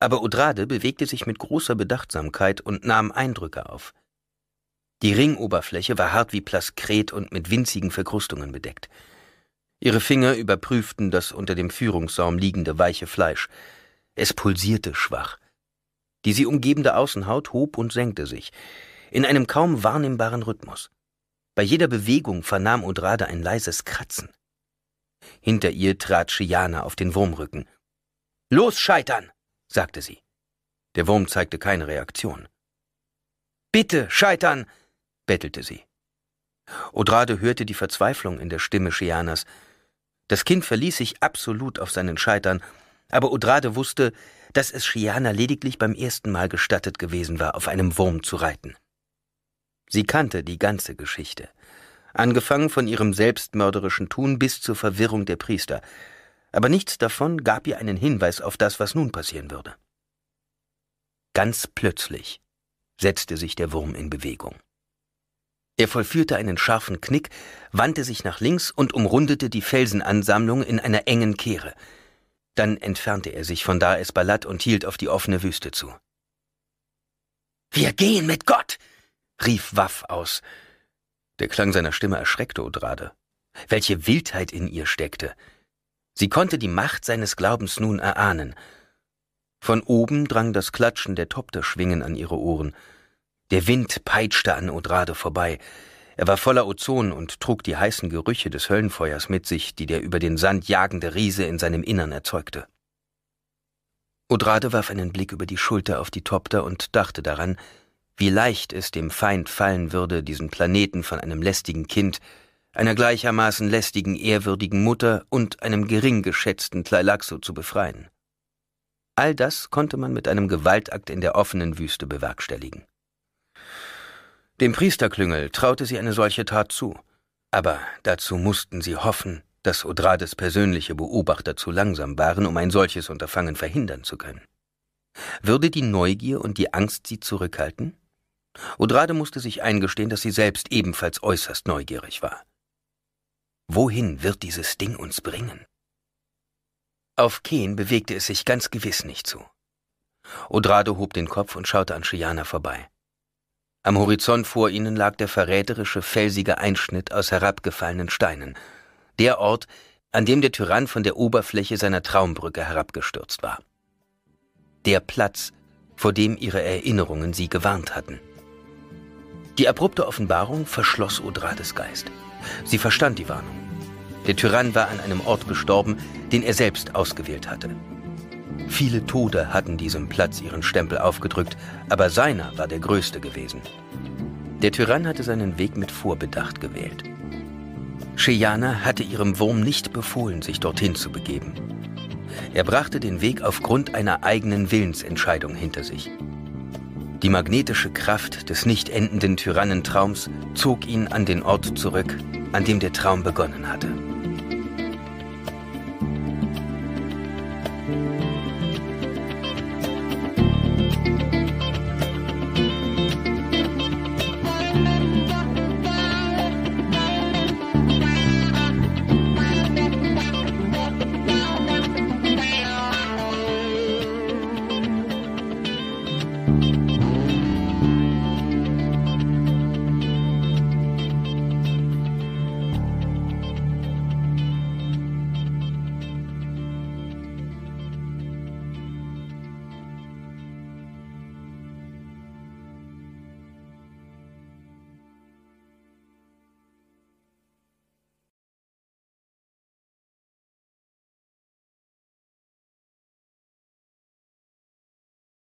aber Odrade bewegte sich mit großer Bedachtsamkeit und nahm Eindrücke auf. Die Ringoberfläche war hart wie Plaskret und mit winzigen Verkrustungen bedeckt. Ihre Finger überprüften das unter dem Führungssaum liegende weiche Fleisch. Es pulsierte schwach. Die sie umgebende Außenhaut hob und senkte sich, in einem kaum wahrnehmbaren Rhythmus. Bei jeder Bewegung vernahm Odrade ein leises Kratzen. Hinter ihr trat Schiana auf den Wurmrücken. Los, scheitern! sagte sie. Der Wurm zeigte keine Reaktion. Bitte, scheitern! bettelte sie. Odrade hörte die Verzweiflung in der Stimme Schianas. Das Kind verließ sich absolut auf seinen Scheitern, aber Odrade wusste, dass es Shiana lediglich beim ersten Mal gestattet gewesen war, auf einem Wurm zu reiten. Sie kannte die ganze Geschichte, angefangen von ihrem selbstmörderischen Tun bis zur Verwirrung der Priester, aber nichts davon gab ihr einen Hinweis auf das, was nun passieren würde. Ganz plötzlich setzte sich der Wurm in Bewegung. Er vollführte einen scharfen Knick, wandte sich nach links und umrundete die Felsenansammlung in einer engen Kehre. Dann entfernte er sich von da es Balat und hielt auf die offene Wüste zu. Wir gehen mit Gott! rief Waff aus. Der Klang seiner Stimme erschreckte Odrade. Welche Wildheit in ihr steckte! Sie konnte die Macht seines Glaubens nun erahnen. Von oben drang das Klatschen der Topterschwingen an ihre Ohren. Der Wind peitschte an Odrade vorbei. Er war voller Ozon und trug die heißen Gerüche des Höllenfeuers mit sich, die der über den Sand jagende Riese in seinem Innern erzeugte. Odrade warf einen Blick über die Schulter auf die Topter und dachte daran, wie leicht es dem Feind fallen würde, diesen Planeten von einem lästigen Kind, einer gleichermaßen lästigen, ehrwürdigen Mutter und einem gering geschätzten Tleilaxo zu befreien. All das konnte man mit einem Gewaltakt in der offenen Wüste bewerkstelligen. Dem Priesterklüngel traute sie eine solche Tat zu, aber dazu mussten sie hoffen, dass Odrades persönliche Beobachter zu langsam waren, um ein solches Unterfangen verhindern zu können. Würde die Neugier und die Angst sie zurückhalten? Odrade musste sich eingestehen, dass sie selbst ebenfalls äußerst neugierig war. Wohin wird dieses Ding uns bringen? Auf Keen bewegte es sich ganz gewiss nicht zu. Odrado hob den Kopf und schaute an Shiana vorbei. Am Horizont vor ihnen lag der verräterische, felsige Einschnitt aus herabgefallenen Steinen, der Ort, an dem der Tyrann von der Oberfläche seiner Traumbrücke herabgestürzt war. Der Platz, vor dem ihre Erinnerungen sie gewarnt hatten. Die abrupte Offenbarung verschloss Odrades Geist. Sie verstand die Warnung. Der Tyrann war an einem Ort gestorben, den er selbst ausgewählt hatte. Viele Tode hatten diesem Platz ihren Stempel aufgedrückt, aber seiner war der größte gewesen. Der Tyrann hatte seinen Weg mit Vorbedacht gewählt. Cheyana hatte ihrem Wurm nicht befohlen, sich dorthin zu begeben. Er brachte den Weg aufgrund einer eigenen Willensentscheidung hinter sich. Die magnetische Kraft des nicht endenden Tyrannentraums zog ihn an den Ort zurück, an dem der Traum begonnen hatte.